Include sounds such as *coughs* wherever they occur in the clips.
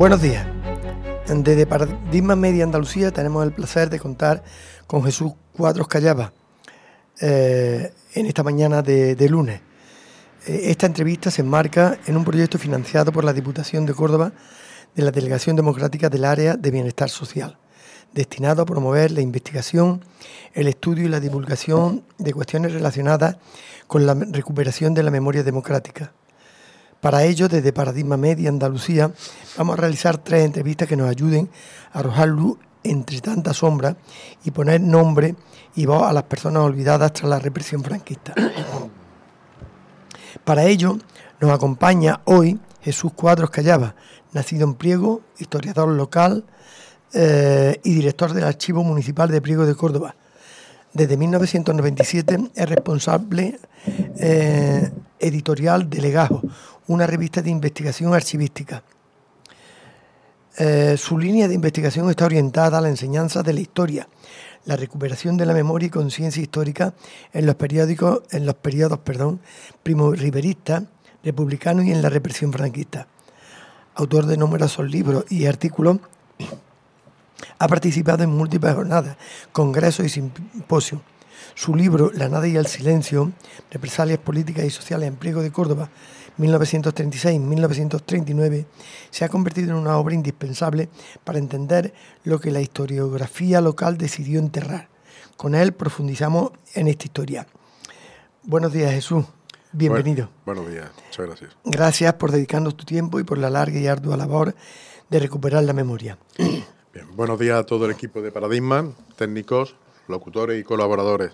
Buenos días. Desde Paradigma Media Andalucía tenemos el placer de contar con Jesús Cuadros Callaba eh, en esta mañana de, lunes. Eh, esta entrevista se enmarca en un proyecto financiado por la Diputación de Córdoba de la Delegación Democrática del Área de Bienestar Social, destinado a promover la investigación, el estudio y la divulgación de cuestiones relacionadas con la recuperación de la memoria democrática para ello, desde Paradigma Media Andalucía, vamos a realizar tres entrevistas que nos ayuden a arrojar luz entre tantas sombras y poner nombre y voz a las personas olvidadas tras la represión franquista. *clears throat* Para ello, nos acompaña hoy Jesús Cuadros Callaba, nacido en Priego, historiador local eh, y director del Archivo Municipal de Priego de Córdoba. Desde 1997 es responsable eh, editorial de Legajo, una revista de investigación archivística. Eh, su línea de investigación está orientada a la enseñanza de la historia, la recuperación de la memoria y conciencia histórica en los periódicos, en los periodos, perdón, primoriberistas, republicanos y en la represión franquista. Autor de numerosos libros y artículos, ha participado en múltiples jornadas, congresos y simposios. Su libro La nada y el silencio, represalias políticas y sociales en Pliego de Córdoba, 1936-1939, se ha convertido en una obra indispensable para entender lo que la historiografía local decidió enterrar. Con él profundizamos en esta historia. Buenos días, Jesús. Bienvenido. buenos días, muchas gracias. Gracias por dedicarnos tu tiempo y por la larga y ardua labor de recuperar la memoria. Bien, buenos días a todo el equipo de Paradigma, técnicos, locutores y colaboradores.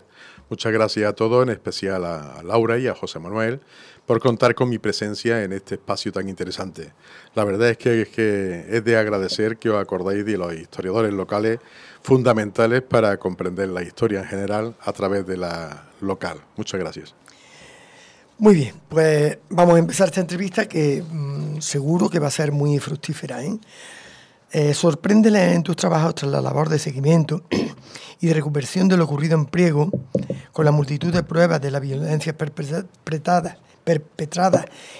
Muchas gracias a todos, en especial a Laura y a José Manuel, por contar con mi presencia en este espacio tan interesante. La verdad es que es, de agradecer que os acordáis de los historiadores locales fundamentales para comprender la historia en general a través de la local. Muchas gracias. Muy bien, pues vamos a empezar esta entrevista que mm, seguro que va a ser muy fructífera. ¿eh? Eh, Sorprende en tus trabajos tras la labor de seguimiento *clears throat* y de recuperación de lo ocurrido en Priego, con la multitud de pruebas de la violencia perpetrada,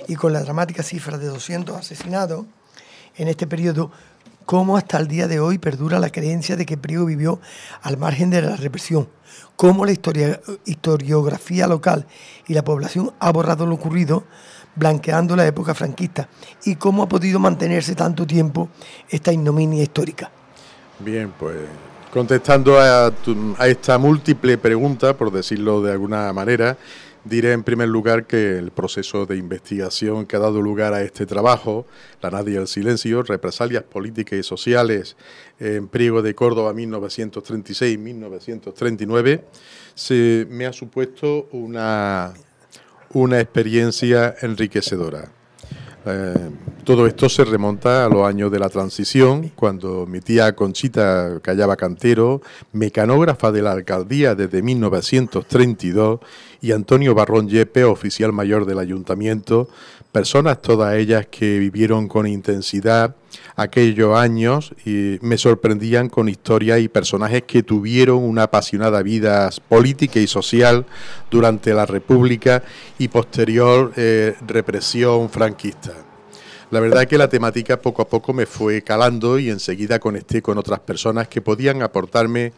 y con la dramática cifra de 200 asesinados en este periodo, cómo hasta el día de hoy perdura la creencia de que Priego vivió al margen de la represión, cómo la historiografía local y la población ha borrado lo ocurrido blanqueando la época franquista y cómo ha podido mantenerse tanto tiempo esta ignominia histórica. Bien, pues contestando a, esta múltiple pregunta, por decirlo de alguna manera, Diré en primer lugar que el proceso de investigación que ha dado lugar a este trabajo, La nadie del el Silencio, represalias políticas y sociales en Priego de Córdoba 1936-1939, me ha supuesto una una experiencia enriquecedora. Eh, todo esto se remonta a los años de la transición, cuando mi tía Conchita Callaba Cantero, mecanógrafa de la alcaldía desde 1932, y Antonio Barrón Yepe, oficial mayor del ayuntamiento, personas, todas ellas que vivieron con intensidad aquellos años, y me sorprendían con historias y personajes que tuvieron una apasionada vida política y social durante la República y posterior eh, represión franquista. La verdad es que la temática poco a poco me fue calando y enseguida conecté con otras personas que podían aportarme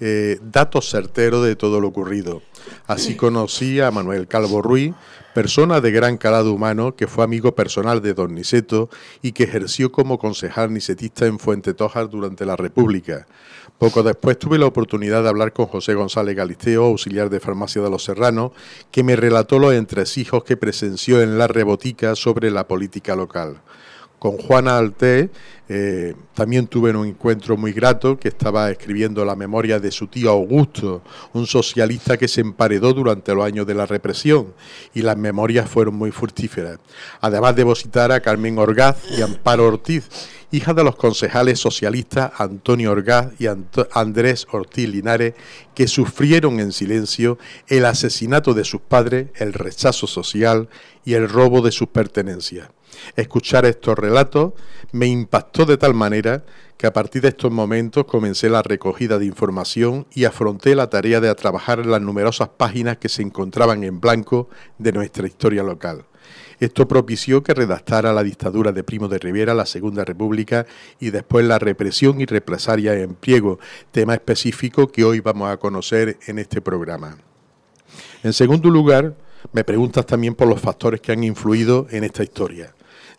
eh, datos certeros de todo lo ocurrido. Así conocí a Manuel Calvo Ruiz, persona de gran calado humano que fue amigo personal de Don Niceto y que ejerció como concejal nicetista en Fuente Tojar durante la República. Poco después tuve la oportunidad de hablar con José González Galisteo, auxiliar de farmacia de los Serranos, que me relató los entresijos que presenció en la rebotica sobre la política local. Con Juana Alté eh, también tuve un encuentro muy grato que estaba escribiendo la memoria de su tío Augusto, un socialista que se emparedó durante los años de la represión y las memorias fueron muy fructíferas. Además de visitar a Carmen Orgaz y Amparo Ortiz, hijas de los concejales socialistas Antonio Orgaz y Andrés Ortiz Linares, que sufrieron en silencio el asesinato de sus padres, el rechazo social y el robo de sus pertenencias. Escuchar estos relatos me impactó de tal manera que a partir de estos momentos comencé la recogida de información y afronté la tarea de trabajar las numerosas páginas que se encontraban en blanco de nuestra historia local. Esto propició que redactara la dictadura de Primo de Rivera, la Segunda República y después la represión y represaria en pliego, tema específico que hoy vamos a conocer en este programa. En segundo lugar, me preguntas también por los factores que han influido en esta historia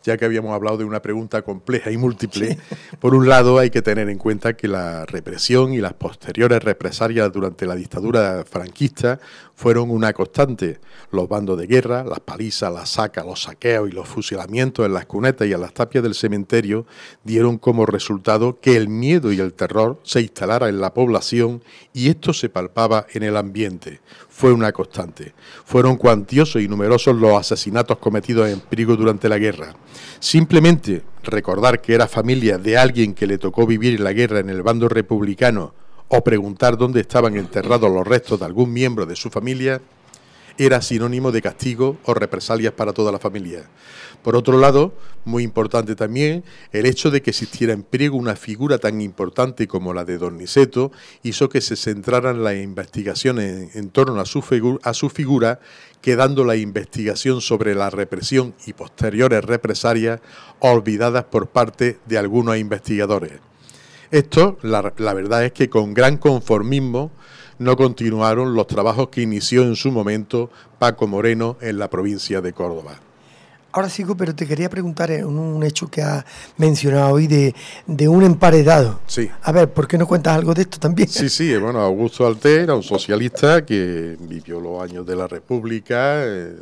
ya que habíamos hablado de una pregunta compleja y múltiple. Por un lado, hay que tener en cuenta que la represión y las posteriores represalias durante la dictadura franquista fueron una constante. Los bandos de guerra, las palizas, las sacas, los saqueos y los fusilamientos en las cunetas y en las tapias del cementerio dieron como resultado que el miedo y el terror se instalara en la población y esto se palpaba en el ambiente fue una constante. Fueron cuantiosos y numerosos los asesinatos cometidos en Perigo durante la guerra. Simplemente recordar que era familia de alguien que le tocó vivir la guerra en el bando republicano o preguntar dónde estaban enterrados los restos de algún miembro de su familia era sinónimo de castigo o represalias para toda la familia. Por otro lado, muy importante también, el hecho de que existiera en Priego una figura tan importante como la de Don Niceto hizo que se centraran las investigaciones en, torno a su, figura, quedando la investigación sobre la represión y posteriores represalias olvidadas por parte de algunos investigadores. Esto, la verdad es que con gran conformismo, no continuaron los trabajos que inició en su momento Paco Moreno en la provincia de Córdoba. Ahora sigo, pero te quería preguntar eh, un, hecho que ha mencionado hoy de, un emparedado. Sí. A ver, ¿por qué no cuentas algo de esto también? Sí, sí, eh, bueno, Augusto Alter era un socialista que vivió los años de la República. Eh,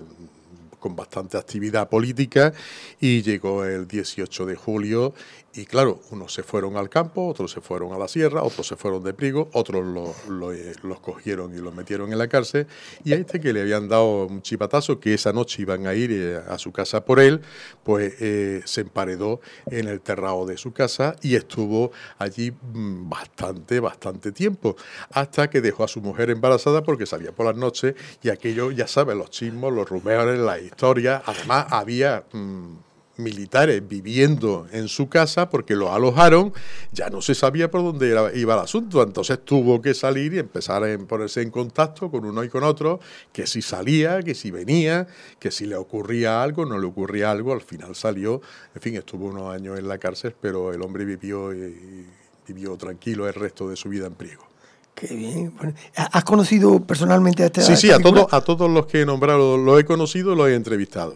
con bastante actividad política y llegó el 18 de julio y claro, unos se fueron al campo, otros se fueron a la sierra, otros se fueron de Prigo, otros eh, los cogieron y los metieron en la cárcel. Y a este que le habían dado un chipatazo, que esa noche iban a ir eh, a su casa por él, pues eh, se emparedó en el terrao de su casa y estuvo allí mm, bastante, bastante tiempo. Hasta que dejó a su mujer embarazada porque salía por las noches y aquello, ya saben los chismos, los rumores, la historia. Además, había... Mm, militares viviendo en su casa porque lo alojaron, ya no se sabía por dónde iba, el asunto, entonces tuvo que salir y empezar a ponerse en contacto con uno y con otro, que si salía, que si venía, que si le ocurría algo, no le ocurría algo, al final salió, en fin, estuvo unos años en la cárcel, pero el hombre vivió, eh, vivió tranquilo el resto de su vida en Priego. Qué bien. ¿Has conocido personalmente a este Sí, sí, a todos, a todos los que he nombrado los he conocido lo he entrevistado.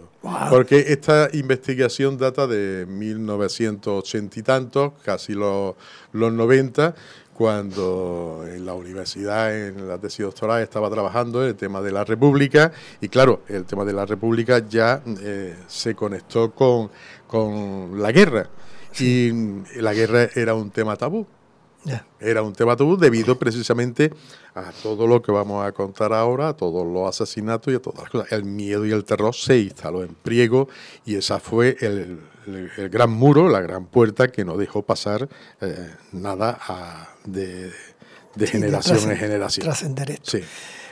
Porque esta investigación data de 1980 y tantos, casi los, los 90, cuando en la universidad, en la tesis doctoral, estaba trabajando en el tema de la República y claro, el tema de la República ya eh, se conectó con, la guerra. Y la guerra era un tema tabú. Era un tema tabú debido precisamente a todo lo que vamos a contar ahora, a todos los asesinatos y a todas las cosas. El miedo y el terror se instaló en Priego y esa fue el, gran muro, la gran puerta que no dejó pasar eh, nada de, de generación en generación. Trascender esto. Sí.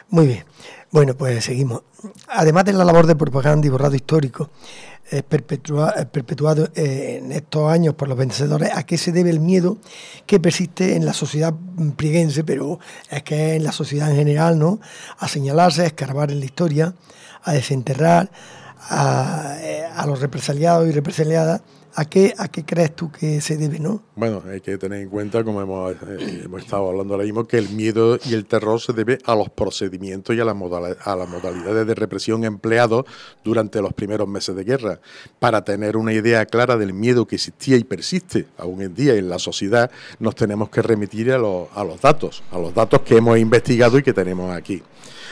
Muy bien. Bueno, pues seguimos. Además de la labor de propaganda y borrado histórico eh, eh, perpetuado eh, en estos años por los vencedores, ¿a qué se debe el miedo que persiste en la sociedad prieguense, pero es que en la sociedad en general, ¿no? A señalarse, a escarbar en la historia, a desenterrar a los represaliados y represaliadas ¿A qué, ¿A qué crees tú que se debe, no? Bueno, hay que tener en cuenta, como hemos, eh, estado hablando ahora mismo, que el miedo y el terror se debe a los procedimientos y a, las a modalidades de represión empleados durante los primeros meses de guerra. Para tener una idea clara del miedo que existía y persiste aún en día en la sociedad, nos tenemos que remitir a los, a los datos, a los datos que hemos investigado y que tenemos aquí.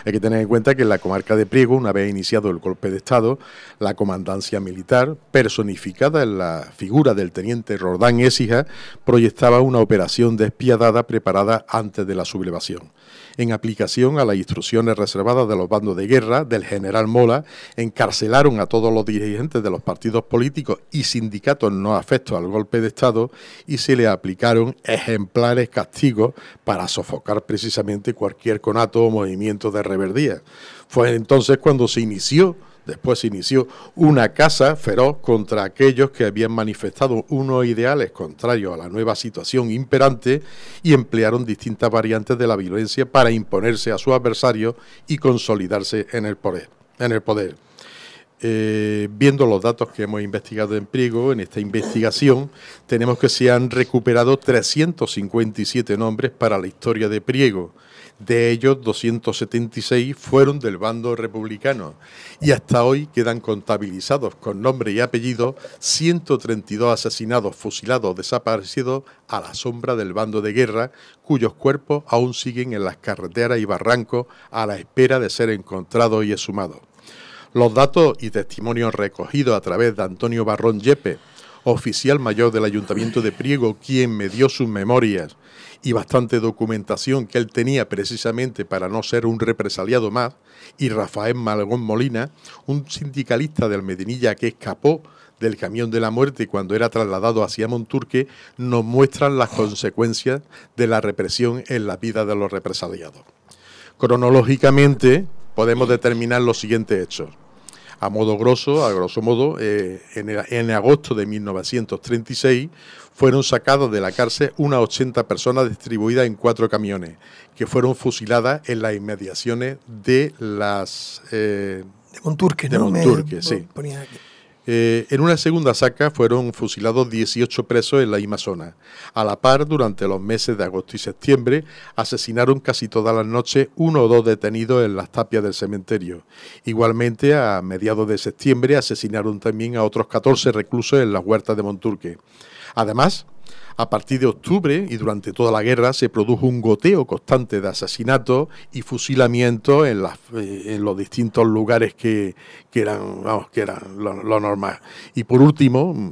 Hay que tener en cuenta que en la comarca de Priego, una vez iniciado el golpe de Estado, la comandancia militar, personificada en la figura del teniente Rordán Esija, proyectaba una operación despiadada preparada antes de la sublevación en aplicación a las instrucciones reservadas de los bandos de guerra del general Mola, encarcelaron a todos los dirigentes de los partidos políticos y sindicatos no afectos al golpe de Estado y se le aplicaron ejemplares castigos para sofocar precisamente cualquier conato o movimiento de fue entonces cuando se inició, después se inició, una caza feroz contra aquellos que habían manifestado unos ideales contrarios a la nueva situación imperante y emplearon distintas variantes de la violencia para imponerse a su adversario y consolidarse en el poder. En el poder. Eh, viendo los datos que hemos investigado en Priego, en esta investigación, tenemos que se han recuperado 357 nombres para la historia de Priego, de ellos 276 fueron del bando republicano y hasta hoy quedan contabilizados con nombre y apellido 132 asesinados, fusilados, desaparecidos a la sombra del bando de guerra, cuyos cuerpos aún siguen en las carreteras y barrancos a la espera de ser encontrados y exhumados. Los datos y testimonios recogidos a través de Antonio Barrón Yepe, oficial mayor del Ayuntamiento de Priego, quien me dio sus memorias y bastante documentación que él tenía precisamente para no ser un represaliado más, y Rafael Malgón Molina, un sindicalista del Medinilla que escapó del camión de la muerte cuando era trasladado hacia Monturque, nos muestran las consecuencias de la represión en la vida de los represaliados. Cronológicamente podemos determinar los siguientes hechos a modo grosso, a grosso modo, eh, en, agosto de 1936 fueron sacadas de la cárcel unas 80 personas distribuidas en cuatro camiones, que fueron fusiladas en las inmediaciones de las... Eh, de Monturque, de Monturque, sí. Eh, en una segunda saca fueron fusilados 18 presos en la misma zona. A la par, durante los meses de agosto y septiembre, asesinaron casi todas las noches uno o dos detenidos en las tapias del cementerio. Igualmente, a mediados de septiembre asesinaron también a otros 14 reclusos en las huertas de Monturque. Además, a partir de octubre y durante toda la guerra se produjo un goteo constante de asesinatos y fusilamientos en, eh, en los distintos lugares que, eran, vamos, que eran lo, normal. Y por último, mm,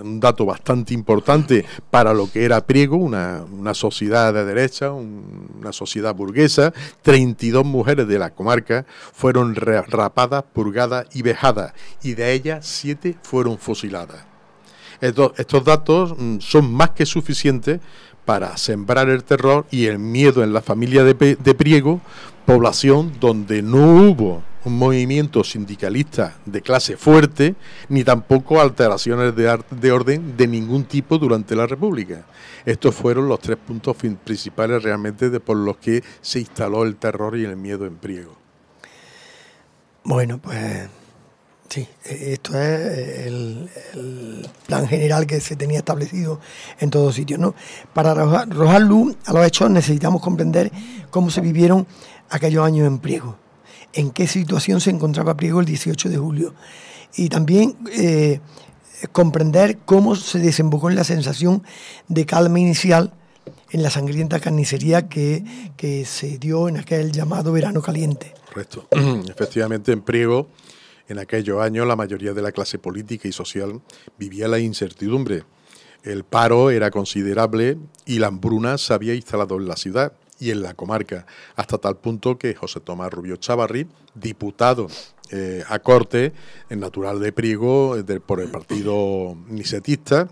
un dato bastante importante para lo que era Priego, una, sociedad de derecha, una sociedad burguesa, 32 mujeres de la comarca fueron rapadas, purgadas y vejadas, y de ellas 7 fueron fusiladas. Estos, datos mm, son más que suficientes para sembrar el terror y el miedo en la familia de, Priego, población donde no hubo un movimiento sindicalista de clase fuerte, ni tampoco alteraciones de, de, orden de ningún tipo durante la República. Estos fueron los tres puntos principales realmente de por los que se instaló el terror y el miedo en Priego. Bueno, pues Sí, e, esto es eh, el, plan general que se tenía establecido en todos sitios. ¿no? Para arrojar luz a los hechos necesitamos comprender cómo se vivieron aquellos años en Priego, en qué situación se encontraba Priego el 18 de julio y también eh, comprender cómo se desembocó en la sensación de calma inicial en la sangrienta carnicería que, que se dio en aquel llamado verano caliente. Correcto. *clears throat* Efectivamente, en Priego en aquellos años la mayoría de la clase política y social vivía la incertidumbre. El paro era considerable y la hambruna se había instalado en la ciudad y en la comarca, hasta tal punto que José Tomás Rubio Chavarri, diputado eh, a corte, natural de Priego, por el partido nisetista,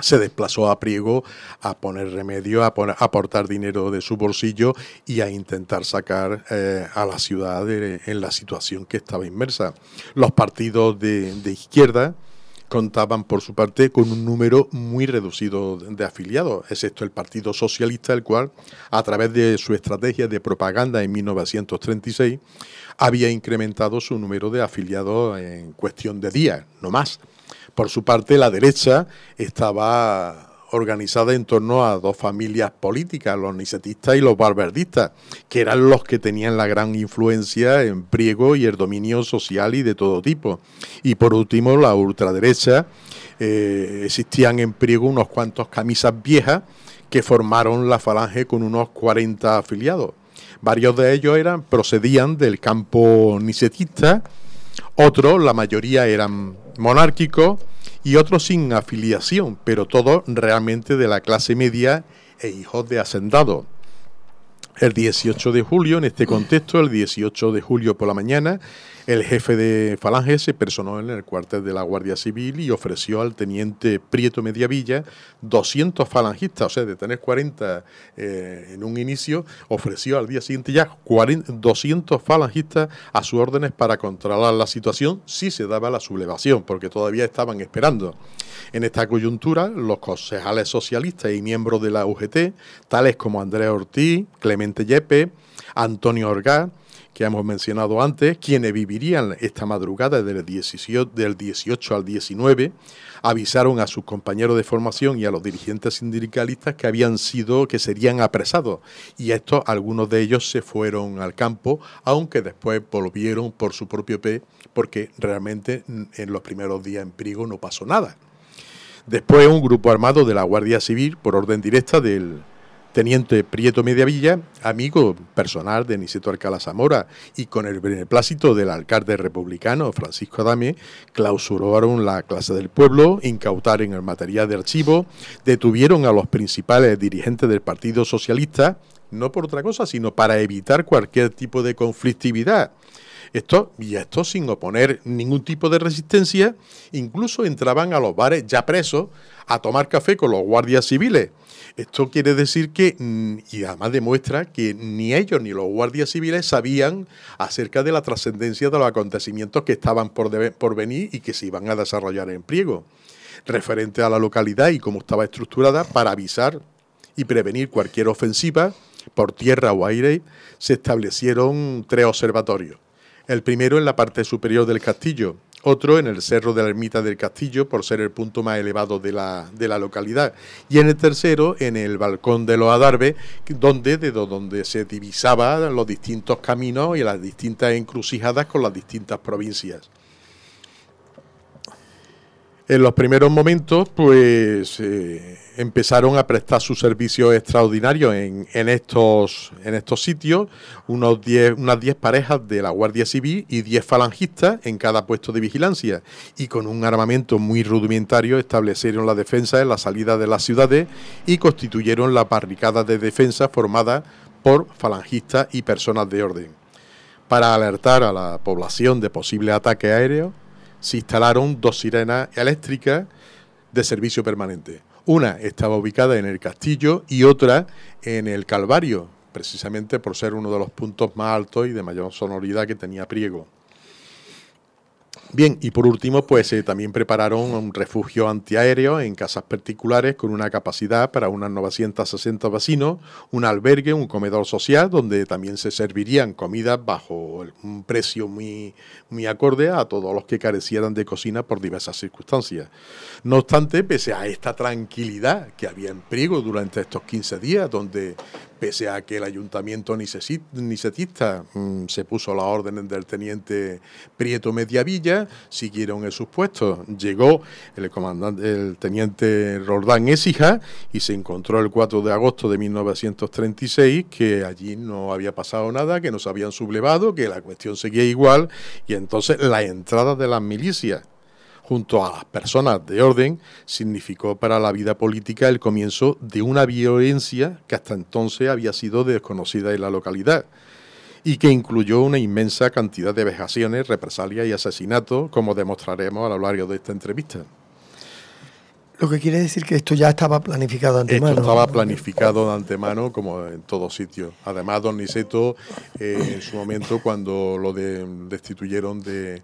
se desplazó a Priego a poner remedio, a, aportar dinero de su bolsillo y a intentar sacar eh, a la ciudad en la situación que estaba inmersa. Los partidos de, de izquierda, contaban por su parte con un número muy reducido de afiliados, excepto el Partido Socialista, el cual, a través de su estrategia de propaganda en 1936, había incrementado su número de afiliados en cuestión de días, no más. Por su parte, la derecha estaba organizada en torno a dos familias políticas, los nicetistas y los barbardistas, que eran los que tenían la gran influencia en Priego y el dominio social y de todo tipo. Y por último, la ultraderecha, eh, existían en Priego unos cuantos camisas viejas que formaron la falange con unos 40 afiliados. Varios de ellos eran, procedían del campo nicetista, otros, la mayoría eran monárquico y otro sin afiliación, pero todo realmente de la clase media e hijos de hacendado. El 18 de julio, en este contexto, el 18 de julio por la mañana, el jefe de Falange se personó en el cuartel de la Guardia Civil y ofreció al teniente Prieto Mediavilla 200 falangistas, o sea, de tener 40 eh, en un inicio, ofreció al día siguiente ya 200 falangistas a sus órdenes para controlar la situación si se daba la sublevación, porque todavía estaban esperando. En esta coyuntura, los concejales socialistas y miembros de la UGT, tales como Andrés Ortiz, Clemente Clemente Antonio Orgaz, que hemos mencionado antes, quienes vivirían esta madrugada del 18, al 19, avisaron a sus compañeros de formación y a los dirigentes sindicalistas que habían sido, que serían apresados. Y estos, algunos de ellos se fueron al campo, aunque después volvieron por su propio pie, porque realmente mm, en los primeros días en Prigo no pasó nada. Después un grupo armado de la Guardia Civil, por orden directa del Teniente Prieto Mediavilla, amigo personal de Niceto Alcalá Zamora, y con el beneplácito del alcalde republicano Francisco Adame, clausuraron la clase del pueblo, incautaron el material de archivo, detuvieron a los principales dirigentes del Partido Socialista, no por otra cosa, sino para evitar cualquier tipo de conflictividad. Esto, y esto sin oponer ningún tipo de resistencia, incluso entraban a los bares ya presos a tomar café con los guardias civiles. Esto quiere decir que, mm, y además demuestra que ni ellos ni los guardias civiles sabían acerca de la trascendencia de los acontecimientos que estaban por, venir y que se iban a desarrollar en Priego, referente a la localidad y cómo estaba estructurada para avisar y prevenir cualquier ofensiva por tierra o aire, se establecieron tres observatorios. El primero en la parte superior del castillo, otro en el Cerro de la Ermita del Castillo por ser el punto más elevado de la, de la localidad y en el tercero en el Balcón de los Adarves donde, de donde se divisaban los distintos caminos y las distintas encrucijadas con las distintas provincias en los primeros momentos, pues eh, empezaron a prestar sus servicios extraordinarios en, estos, en estos sitios, unos diez, unas 10 parejas de la Guardia Civil y 10 falangistas en cada puesto de vigilancia. Y con un armamento muy rudimentario establecieron la defensa en la salida de las ciudades y constituyeron la barricada de defensa formada por falangistas y personas de orden. Para alertar a la población de posibles ataques aéreos, se instalaron dos sirenas eléctricas de servicio permanente. Una estaba ubicada en el castillo y otra en el Calvario, precisamente por ser uno de los puntos más altos y de mayor sonoridad que tenía Priego. Bien, y por último, pues eh, también prepararon un refugio antiaéreo en casas particulares con una capacidad para unas 960 vecinos, un albergue, un comedor social donde también se servirían comidas bajo un precio muy, muy acorde a todos los que carecieran de cocina por diversas circunstancias. No obstante, pese a esta tranquilidad que había en Priego durante estos 15 días, donde pese a que el ayuntamiento nicetista mm, se puso las órdenes del teniente Prieto Mediavilla, siguieron en sus puestos. Llegó el comandante, el teniente Roldán Esija y se encontró el 4 de agosto de 1936 que allí no había pasado nada, que no se habían sublevado, que la cuestión seguía igual y entonces la entrada de las milicias junto a las personas de orden, significó para la vida política el comienzo de una violencia que hasta entonces había sido desconocida en la localidad y que incluyó una inmensa cantidad de vejaciones, represalias y asesinatos, como demostraremos a lo largo de esta entrevista. Lo que quiere decir que esto ya estaba planificado de antemano. Esto estaba planificado de antemano, como en todos sitios. Además, don Niceto, eh, en su momento, cuando lo destituyeron de,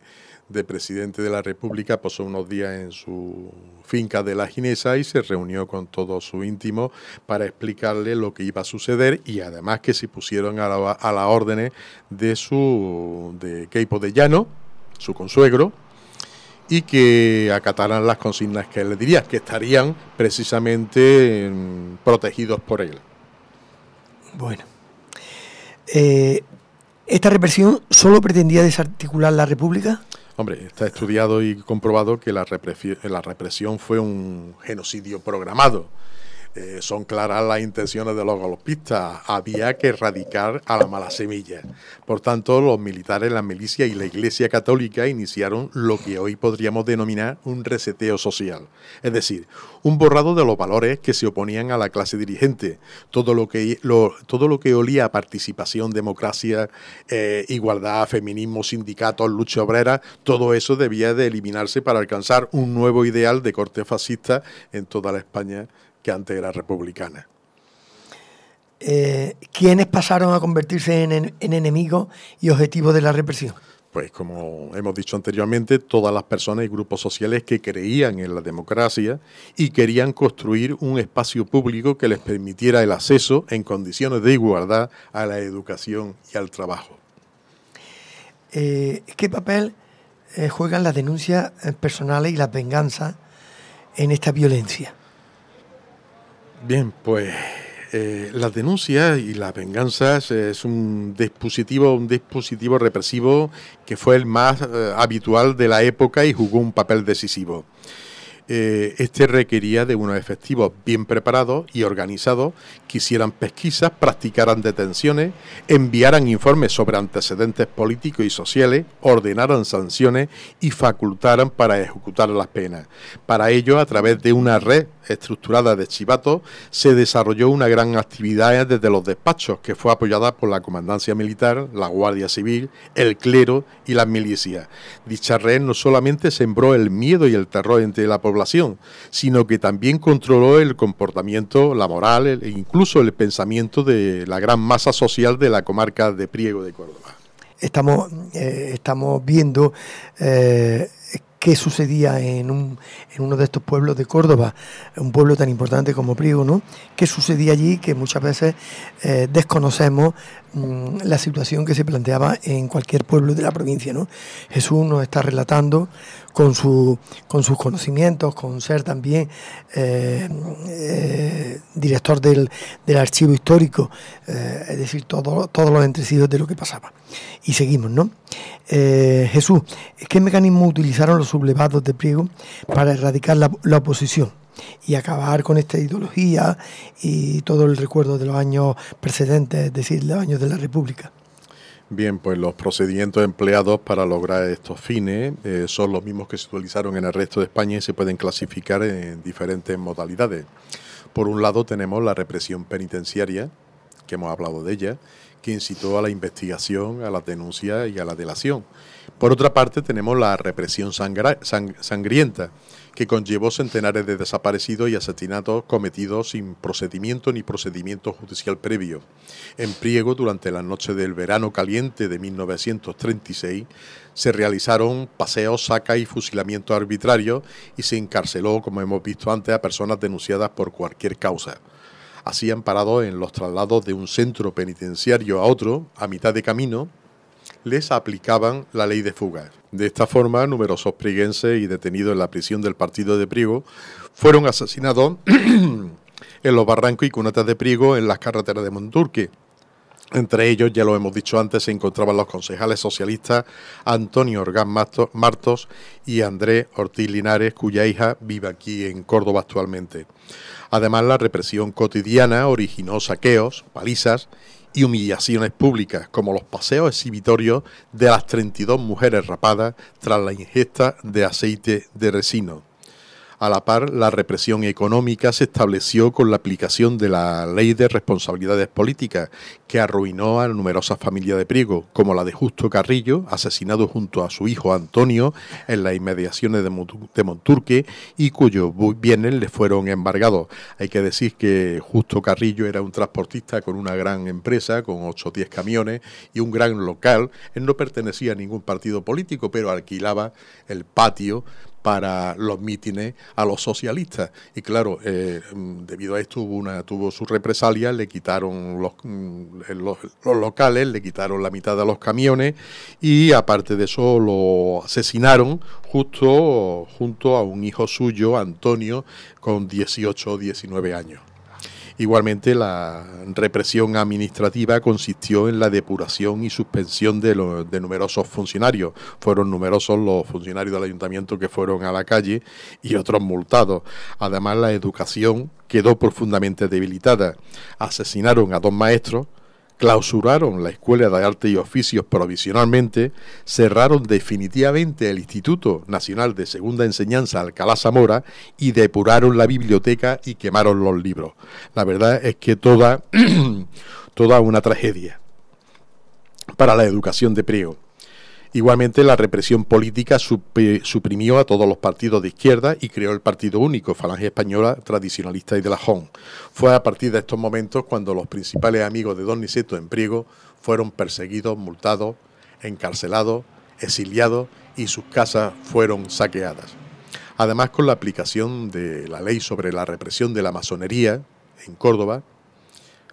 de presidente de la República, pasó unos días en su finca de la Ginesa y se reunió con todos su íntimo para explicarle lo que iba a suceder y además que se pusieron a las la órdenes de su de Keipo de Llano, su consuegro, y que acataran las consignas que él le diría, que estarían precisamente mm, protegidos por él. Bueno. Eh, ¿Esta represión solo pretendía desarticular la República? Hombre, está estudiado y comprobado que la, represión, fue un genocidio programado. Eh, son claras las intenciones de los golpistas. Había que erradicar a la mala semilla. Por tanto, los militares, la milicia y la Iglesia Católica iniciaron lo que hoy podríamos denominar un reseteo social. Es decir, un borrado de los valores que se oponían a la clase dirigente. Todo lo que, todo lo que olía a participación, democracia, eh, igualdad, feminismo, sindicatos, lucha obrera, todo eso debía de eliminarse para alcanzar un nuevo ideal de corte fascista en toda la España que antes era republicana. Eh, ¿Quiénes pasaron a convertirse en, enemigos y objetivos de la represión? Pues como hemos dicho anteriormente, todas las personas y grupos sociales que creían en la democracia y querían construir un espacio público que les permitiera el acceso en condiciones de igualdad a la educación y al trabajo. Eh, ¿Qué papel eh, juegan las denuncias personales y las venganzas en esta violencia? Bien, pues eh, las denuncias y las venganzas eh, es un dispositivo, un dispositivo represivo que fue el más eh, habitual de la época y jugó un papel decisivo. Eh, este requería de unos efectivos bien preparados y organizados que hicieran pesquisas, practicaran detenciones, enviaran informes sobre antecedentes políticos y sociales, ordenaran sanciones y facultaran para ejecutar las penas. Para ello, a través de una red estructurada de chivatos, se desarrolló una gran actividad desde los despachos, que fue apoyada por la Comandancia Militar, la Guardia Civil, el clero y las milicias. Dicha red no solamente sembró el miedo y el terror entre la población, sino que también controló el comportamiento, la moral e incluso el pensamiento de la gran masa social de la comarca de Priego de Córdoba. Estamos, eh, estamos viendo eh, qué sucedía en, uno de estos pueblos de Córdoba, un pueblo tan importante como Priego, ¿no? ¿Qué sucedía allí que muchas veces eh, desconocemos Mm, la situación que se planteaba en cualquier pueblo de la provincia. ¿no? Jesús nos está relatando con, su, con sus conocimientos, con ser también eh, eh, director del, archivo histórico, eh, es decir, todos los entresijos de lo que pasaba. Y seguimos, ¿no? Jesús, ¿qué mecanismo utilizaron los sublevados de Priego para erradicar la oposición? y acabar con esta ideología y todo el recuerdo de los años precedentes, es decir, los años de la República. Bien, pues los procedimientos empleados para lograr estos fines eh, son los mismos que se utilizaron en el resto de España y se pueden clasificar en diferentes modalidades. Por un lado tenemos la represión penitenciaria, que hemos hablado de ella, que incitó a la investigación, a la denuncia y a la delación. Por otra parte tenemos la represión sangrienta, que conllevó centenares de desaparecidos y asesinatos cometidos sin procedimiento ni procedimiento judicial previo. En Priego, durante la noche del verano caliente de 1936, se realizaron paseos, saca y fusilamiento arbitrario y se encarceló, como hemos visto antes, a personas denunciadas por cualquier causa. Así amparados en los traslados de un centro penitenciario a otro, a mitad de camino, les aplicaban la ley de fugas. De esta forma, numerosos priguenses y detenidos en la prisión del partido de Prigo fueron asesinados *clears throat* en los barrancos y cunetas de Priego en las carreteras de Monturque. Entre ellos, ya lo hemos dicho antes, se encontraban los concejales socialistas Antonio Orgán Martos y Andrés Ortiz Linares, cuya hija vive aquí en Córdoba actualmente. Además, la represión cotidiana originó saqueos, palizas y humillaciones públicas, como los paseos exhibitorios de las 32 mujeres rapadas tras la ingesta de aceite de resino. A la par, la represión económica se estableció con la aplicación de la Ley de Responsabilidades Políticas, que arruinó a numerosas familias de Priego, como la de Justo Carrillo, asesinado junto a su hijo Antonio en las inmediaciones de Monturque y cuyos bienes le fueron embargados. Hay que decir que Justo Carrillo era un transportista con una gran empresa, con 8 o 10 camiones y un gran local. Él no pertenecía a ningún partido político, pero alquilaba el patio para los mítines a los socialistas. Y claro, eh, debido a esto hubo, una, tuvo su represalia, le quitaron los, mm, los, los, locales, le quitaron la mitad de los camiones y aparte de eso lo asesinaron justo junto a un hijo suyo, Antonio, con 18 o 19 años. Igualmente, la represión administrativa consistió en la depuración y suspensión de, de numerosos funcionarios. Fueron numerosos los funcionarios del ayuntamiento que fueron a la calle y otros multados. Además, la educación quedó profundamente debilitada. Asesinaron a dos maestros clausuraron la Escuela de Arte y Oficios provisionalmente, cerraron definitivamente el Instituto Nacional de Segunda Enseñanza Alcalá Zamora y depuraron la biblioteca y quemaron los libros. La verdad es que toda, *clears throat* toda una tragedia para la educación de Priego. Igualmente, la represión política suprimió a todos los partidos de izquierda y creó el Partido Único, Falange Española Tradicionalista y de la JON. Fue a partir de estos momentos cuando los principales amigos de Don Niceto en Priego fueron perseguidos, multados, encarcelados, exiliados y sus casas fueron saqueadas. Además, con la aplicación de la ley sobre la represión de la masonería en Córdoba,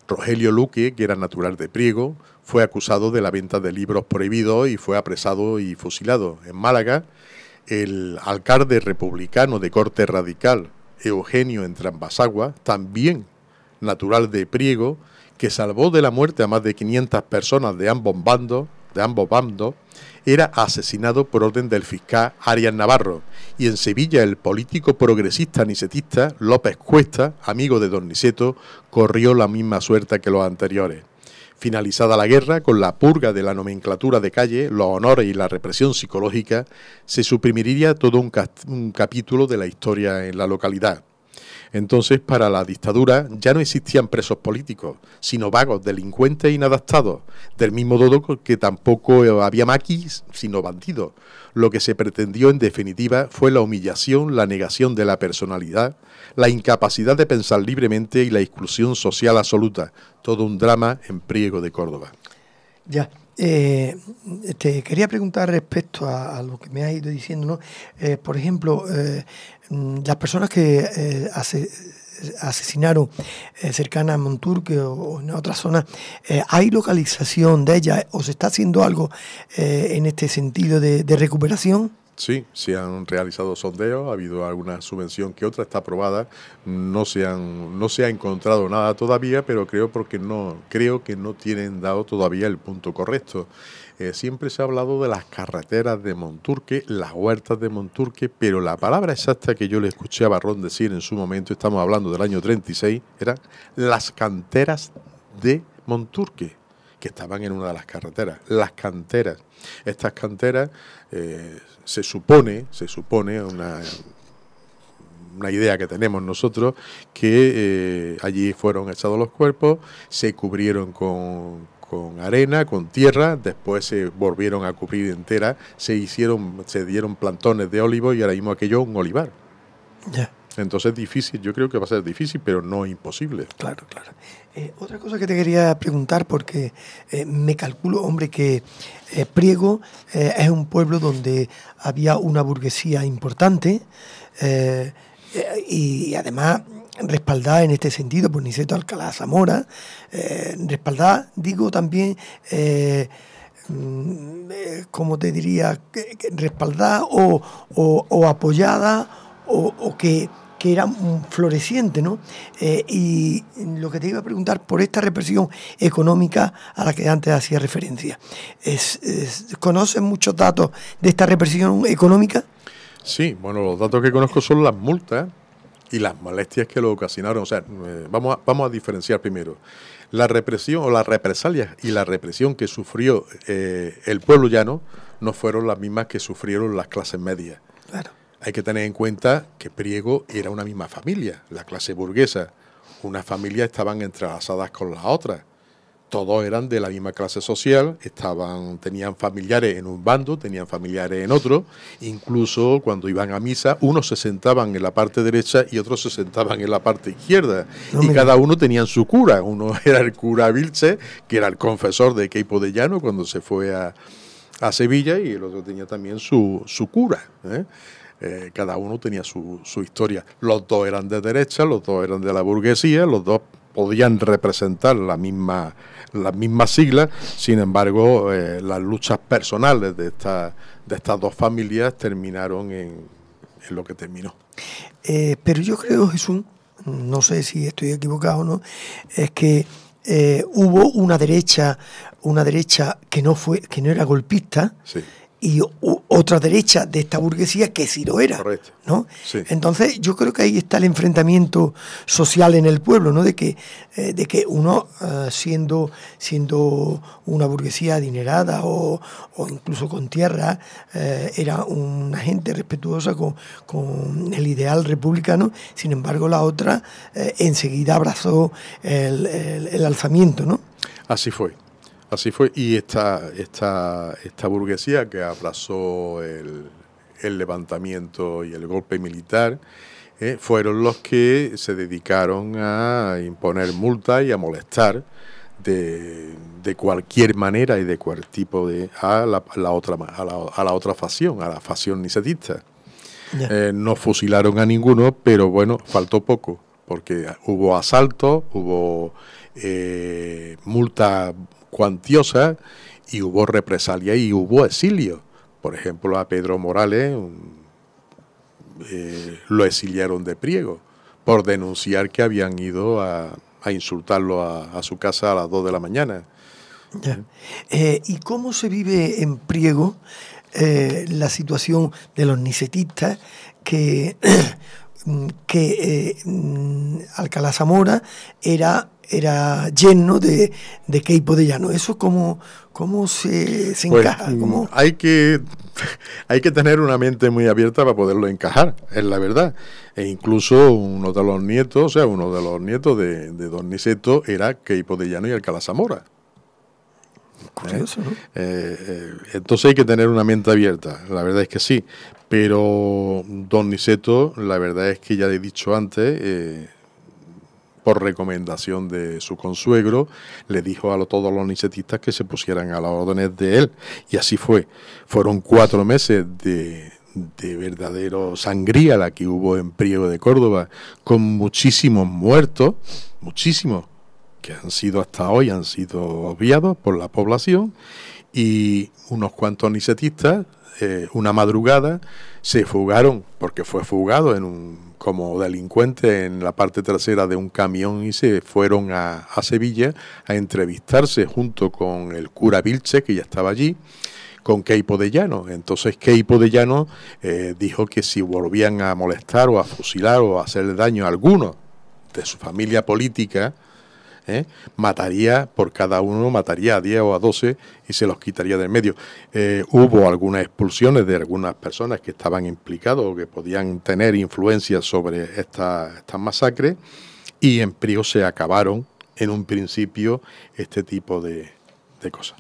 Rogelio Luque, que era natural de Priego, fue acusado de la venta de libros prohibidos y fue apresado y fusilado. En Málaga, el alcalde republicano de corte radical, Eugenio Entrambasagua, también natural de Priego, que salvó de la muerte a más de 500 personas de ambos bandos, de ambos bandos, era asesinado por orden del fiscal Arias Navarro y en Sevilla el político progresista nicetista López Cuesta, amigo de Don Niceto, corrió la misma suerte que los anteriores. Finalizada la guerra, con la purga de la nomenclatura de calle, los honores y la represión psicológica, se suprimiría todo un, un capítulo de la historia en la localidad. Entonces, para la dictadura ya no existían presos políticos, sino vagos, delincuentes inadaptados, del mismo dodo que tampoco había maquis, sino bandidos. Lo que se pretendió en definitiva fue la humillación, la negación de la personalidad, la incapacidad de pensar libremente y la exclusión social absoluta. Todo un drama en Priego de Córdoba. Ya. Eh, te este, quería preguntar respecto a, lo que me has ido diciendo, ¿no? Eh, por ejemplo, eh, Mm, las personas que eh, asesinaron eh, cercana a Monturque o, en otra zona, eh, ¿hay localización de ellas o se está haciendo algo en este sentido de, de recuperación? Sí, se han realizado sondeos, ha habido alguna subvención que otra está aprobada, no se han, no se ha encontrado nada todavía, pero creo porque no creo que no tienen dado todavía el punto correcto. Eh, siempre se ha hablado de las carreteras de Monturque, las huertas de Monturque, pero la palabra exacta que yo le escuché a Barrón decir en su momento, estamos hablando del año 36, eran las canteras de Monturque que estaban en una de las carreteras, las canteras. Estas canteras eh, se supone, se supone una, una idea que tenemos nosotros, que eh, allí fueron echados los cuerpos, se cubrieron con con arena, con tierra, después se volvieron a cubrir entera, se hicieron, se dieron plantones de olivo y ahora mismo aquello un olivar. ...entonces Entonces difícil, yo creo que va a ser difícil, pero no imposible. Claro, claro. Eh, otra cosa que te quería preguntar, porque eh, me calculo, hombre, que eh, Priego es un pueblo donde había una burguesía importante y, además respaldada en este sentido por Niceto Alcalá Zamora, eh, respaldada, digo también, eh, mm, eh, como te diría, respaldada o, apoyada o, que, era floreciente, ¿no? y lo que te iba a preguntar por esta represión económica a la que antes hacía referencia. Es, ¿Conocen muchos datos de esta represión económica? Sí, bueno, los datos que conozco son las multas y las molestias que lo ocasionaron. O sea, eh, vamos, a, vamos a diferenciar primero la represión o las represalias y la represión que sufrió eh, el pueblo llano no fueron las mismas que sufrieron las clases medias. Hay que tener en cuenta que Priego era una misma familia, la clase burguesa. Unas familias estaban entrelazadas con las otras todos eran de la misma clase social, estaban, tenían familiares en un bando, tenían familiares en otro, incluso cuando iban a misa, unos se sentaban en la parte derecha y otros se sentaban en la parte izquierda, y cada uno tenía su cura, uno *laughs* era el cura Vilce, que era el confesor de Keipo de Llano cuando se fue a, Sevilla, y el otro tenía también su, su cura. ¿eh? Eh, cada uno tenía su historia. Los dos eran de derecha, los dos eran de la burguesía, los dos podían representar la misma, las mismas siglas, sin embargo, eh, las luchas personales de, esta, de estas dos familias terminaron en, lo que terminó. Eh, pero yo creo, Jesús, no sé si estoy equivocado o no, es que eh, hubo una derecha, una derecha que no fue, que no era golpista, sí y otra derecha de esta burguesía que sí lo era. ¿no? Entonces yo creo que ahí está el enfrentamiento social en el pueblo, ¿no? de, que, eh, de que uno eh, siendo, siendo una burguesía adinerada o, incluso con tierra, eh, era una gente respetuosa con, con, el ideal republicano, sin embargo la otra enseguida abrazó el, el alzamiento. ¿no? Así fue. Así fue. Y esta, esta, esta burguesía que abrazó el, levantamiento y el golpe militar eh, fueron los que se dedicaron a imponer multas y a molestar de, cualquier manera y de cualquier tipo de a la, otra a la, otra facción, a la facción nicetista. Eh, no fusilaron a ninguno, pero bueno, faltó poco, porque hubo asaltos, hubo eh, multas cuantiosa y hubo represalia y hubo exilio. Por ejemplo, a Pedro Morales eh, lo exiliaron de priego por denunciar que habían ido a, a insultarlo a, su casa a las 2 de la mañana. Eh, ¿Y cómo se vive en priego eh, la situación de los nicetistas que, *clears throat* que mm, Alcalá Zamora era era lleno de, de Keipo de Llano. ¿Eso cómo, cómo se, se pues, encaja? Mm, hay, que, *laughs* hay que tener una mente muy abierta para poderlo encajar, es la verdad. E incluso uno de los nietos, o sea, uno de los nietos de, Don Niceto era Keipo de Llano y Alcalá Zamora. ¿Eh? Eh, eh, entonces hay que tener una mente abierta, la verdad es que sí. Pero Don Niceto, la verdad es que ya he dicho antes, por recomendación de su consuegro, le dijo a todos los nicetistas que se pusieran a las órdenes de él. Y así fue. Fueron cuatro meses de, de verdadero sangría la que hubo en Priego de Córdoba, con muchísimos muertos, muchísimos, que han sido hasta hoy, han sido obviados por la población, y unos cuantos nicetistas eh, una madrugada, se fugaron, porque fue fugado en un, como delincuente en la parte trasera de un camión y se fueron a, a Sevilla a entrevistarse junto con el cura Vilche, que ya estaba allí con Keipo de Llano. Entonces Keipo de Llano eh, dijo que si volvían a molestar o a fusilar o a hacerle daño a alguno de su familia política, ¿eh? mataría por cada uno, mataría a 10 o a 12 y se los quitaría del medio. Eh, hubo algunas expulsiones de algunas personas que estaban implicados o que podían tener influencia sobre esta masacre y en Priego se acabaron en un principio este tipo de, de cosas.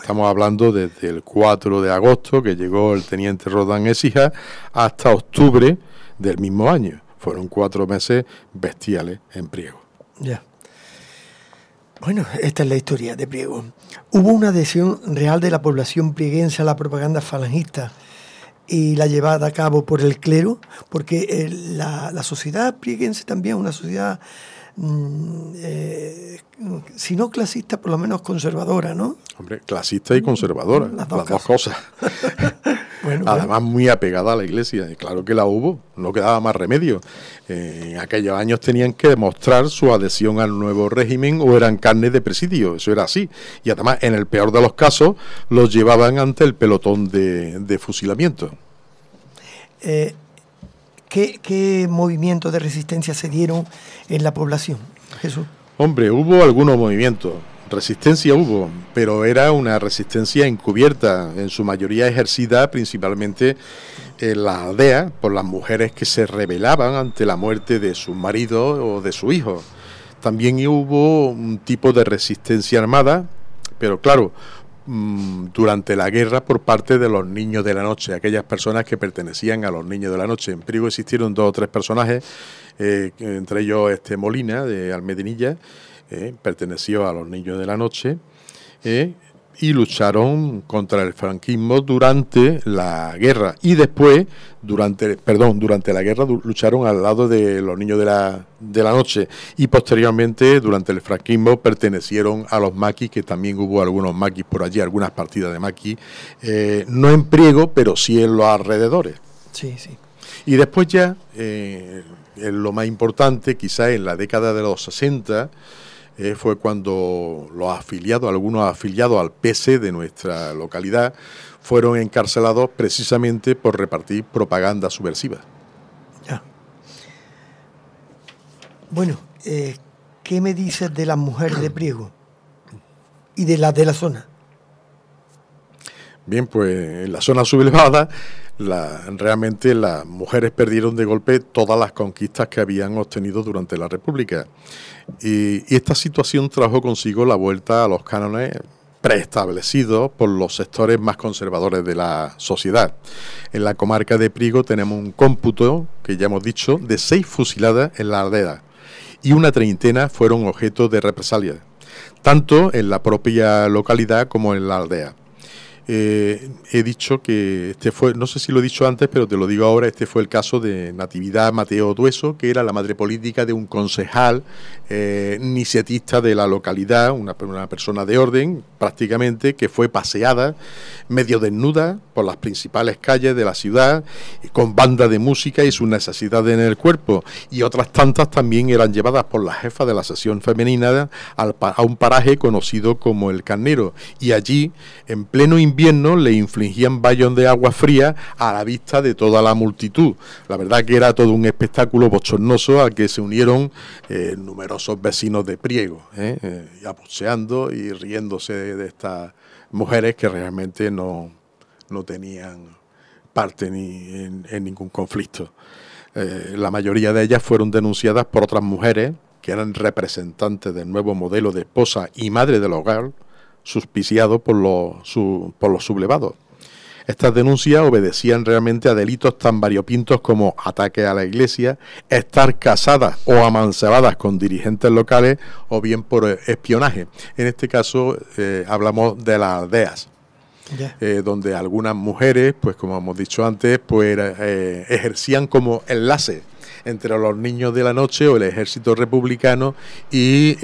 Estamos hablando desde el 4 de agosto que llegó el teniente Rodán Esija hasta octubre del mismo año. Fueron cuatro meses bestiales en priego. Ya. Bueno, esta es la historia de Priego. Hubo una adhesión real de la población prieguense a la propaganda falangista y la llevada a cabo por el clero, porque eh, la, sociedad prieguense también es una sociedad Mm, eh, si no clasista, por lo menos conservadora, ¿no? Hombre, clasista y conservadora, las dos, cosas. *laughs* Pues. Además, muy apegada a la iglesia, claro que la hubo, no quedaba más remedio. en aquellos años tenían que demostrar su adhesión al nuevo régimen o eran carnes de presidio, eso era así. Y además, en el peor de los casos, los llevaban ante el pelotón de, fusilamiento. Eh, ¿Qué, qué movimientos de resistencia se dieron en la población, Jesús? Hombre, hubo algunos movimientos. Resistencia hubo, pero era una resistencia encubierta, en su mayoría ejercida principalmente en la aldea por las mujeres que se rebelaban ante la muerte de su marido o de su hijo. También hubo un tipo de resistencia armada, pero claro, Mm, durante la guerra por parte de los niños de la noche, aquellas personas que pertenecían a los niños de la noche. En Prigo existieron dos o tres personajes, eh, entre ellos este Molina de Almedinilla, eh, perteneció a los niños de la noche. Eh, y lucharon contra el franquismo durante la guerra y después durante perdón durante la guerra lucharon al lado de los niños de la, de la noche y posteriormente durante el franquismo pertenecieron a los maquis que también hubo algunos maquis por allí algunas partidas de maquis eh, no en Priego pero sí en los alrededores y después ya eh, lo más importante quizá en la década de los 60 eh, fue cuando los afiliados, algunos afiliados al PC de nuestra localidad, fueron encarcelados precisamente por repartir propaganda subversiva. Ya. Bueno, eh, ¿qué me dices de las mujeres de Priego y de las de la zona? Bien, pues en la zona sublevada realmente las mujeres perdieron de golpe todas las conquistas que habían obtenido durante la República. y esta situación trajo consigo la vuelta a los cánones preestablecidos por los sectores más conservadores de la sociedad. En la comarca de Prigo tenemos un cómputo, que ya hemos dicho, de seis fusiladas en la aldea y una treintena fueron objeto de represalias, tanto en la propia localidad como en la aldea. Eh, he dicho que este fue, no sé si lo he dicho antes, pero te lo digo ahora, este fue el caso de Natividad Mateo Dueso, que era la madre política de un concejal eh, de la localidad, una, persona de orden prácticamente, que fue paseada medio desnuda por las principales calles de la ciudad, con banda de música y sus necesidades en el cuerpo, y otras tantas también eran llevadas por la jefa de la sesión femenina a un paraje conocido como el Carnero, y allí, en pleno invierno, le infligían bayón de agua fría a la vista de toda la multitud. La verdad que era todo un espectáculo bochornoso al que se unieron eh, numerosos vecinos de Priego, eh, eh y y riéndose de, estas mujeres que realmente no, tenían parte ni en, en ningún conflicto. Eh, la mayoría de ellas fueron denunciadas por otras mujeres que eran representantes del nuevo modelo de esposa y madre del hogar, suspiciado por los, por los sublevados. Estas denuncias obedecían realmente a delitos tan variopintos como ataque a la iglesia, estar casadas o amancebadas con dirigentes locales o bien por espionaje. En este caso eh, hablamos de las aldeas eh, donde algunas mujeres, pues como hemos dicho antes, pues eh, ejercían como enlace entre los niños de la noche o el ejército republicano y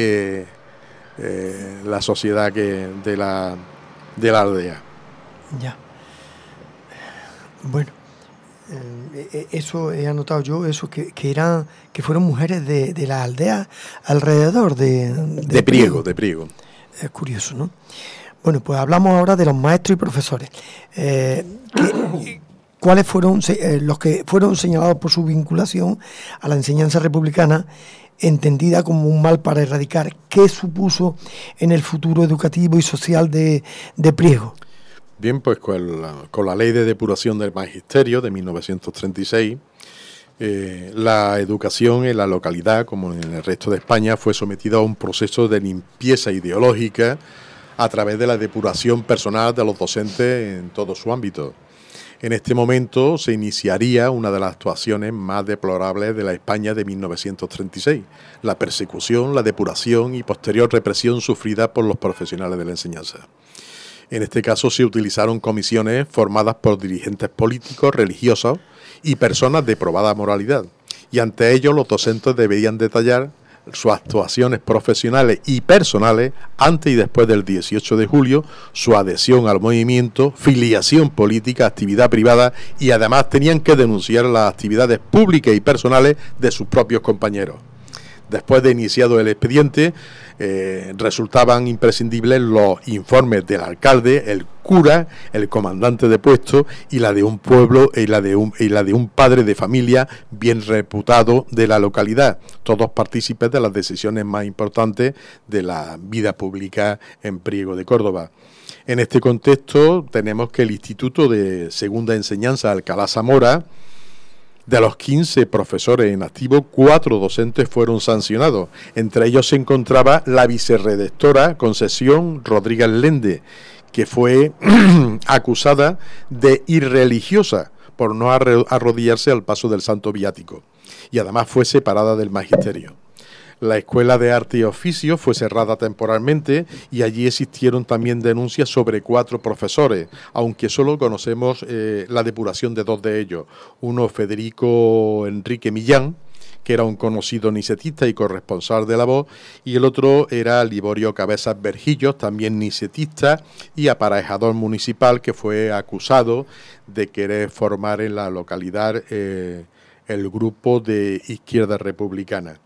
eh, la sociedad que de la, de la aldea. Ya. Bueno, eh, eh, eso he anotado yo, eso que, eran, que fueron mujeres de, la aldea alrededor de, de, Priego, de Priego. Es curioso, ¿no? Bueno, pues hablamos ahora de los maestros y profesores. *coughs* ¿Cuáles fueron los que fueron señalados por su vinculación a la enseñanza republicana entendida como un mal para erradicar. ¿Qué supuso en el futuro educativo y social de, Priego? Bien, pues con la, ley de depuración del magisterio de 1936, eh, la educación en la localidad, como en el resto de España, fue sometida a un proceso de limpieza ideológica a través de la depuración personal de los docentes en todo su ámbito. En este momento se iniciaría una de las actuaciones más deplorables de la España de 1936, la persecución, la depuración y posterior represión sufrida por los profesionales de la enseñanza. En este caso se utilizaron comisiones formadas por dirigentes políticos, religiosos y personas de probada moralidad, y ante ello los docentes deberían detallar sus actuaciones profesionales y personales antes y después del 18 de julio, su adhesión al movimiento, filiación política, actividad privada y además tenían que denunciar las actividades públicas y personales de sus propios compañeros. Después de iniciado el expediente, eh, resultaban imprescindibles los informes del alcalde, el cura, el comandante de puesto y la de un pueblo y la de un, y la de un padre de familia bien reputado de la localidad, todos partícipes de las decisiones más importantes de la vida pública en Priego de Córdoba. En este contexto tenemos que el Instituto de Segunda Enseñanza Alcalá Zamora de los 15 profesores en activo, cuatro docentes fueron sancionados. Entre ellos se encontraba la vicerredactora Concesión Rodríguez Lende, que fue *clears throat* acusada de irreligiosa por no arrodillarse al paso del Santo Viático y además fue separada del magisterio. La Escuela de Arte y Oficio fue cerrada temporalmente y allí existieron también denuncias sobre cuatro profesores, aunque solo conocemos eh, la depuración de dos de ellos. Uno, Federico Enrique Millán, que era un conocido nicetista y corresponsal de la voz, y el otro era Liborio Cabezas Vergillos, también nicetista y aparejador municipal, que fue acusado de querer formar en la localidad eh, el grupo de izquierda republicana.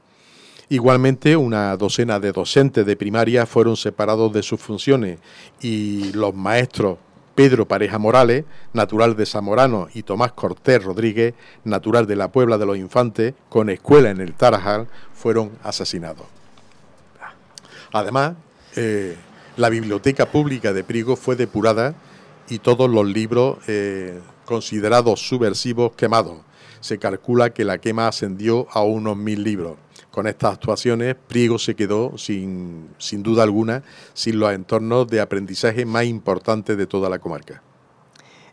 Igualmente, una docena de docentes de primaria fueron separados de sus funciones y los maestros Pedro Pareja Morales, natural de Zamorano, y Tomás Cortés Rodríguez, natural de la Puebla de los Infantes, con escuela en el Tarajal, fueron asesinados. Además, eh, la biblioteca pública de Prigo fue depurada y todos los libros eh, considerados subversivos quemados. Se calcula que la quema ascendió a unos mil libros con estas actuaciones, Priego se quedó sin, duda alguna sin los entornos de aprendizaje más importantes de toda la comarca.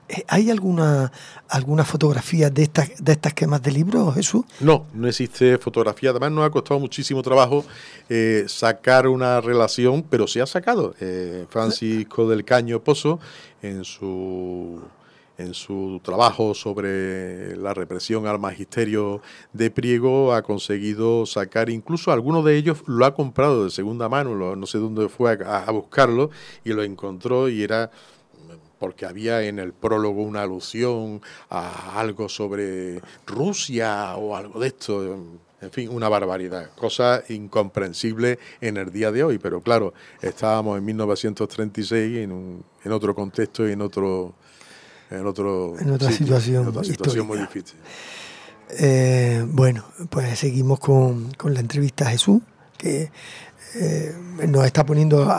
Eh, ¿Hay alguna, alguna fotografía de estas, de estas quemas de libros, Jesús? No, no existe fotografía. Además, nos ha costado muchísimo trabajo eh, sacar una relación, pero se ha sacado. Eh, Francisco del Caño Pozo, en su en su trabajo sobre la represión al magisterio de Priego ha conseguido sacar, incluso alguno de ellos lo ha comprado de segunda mano, no sé dónde fue a, buscarlo y lo encontró y era porque había en el prólogo una alusión a algo sobre Rusia o algo de esto. En fin, una barbaridad, cosa incomprensible en el día de hoy, pero claro, estábamos en 1936 en, en otro contexto y en otro en, otra situación, muy difícil. Eh, bueno, pues seguimos con, la entrevista a Jesús, que eh, nos está poniendo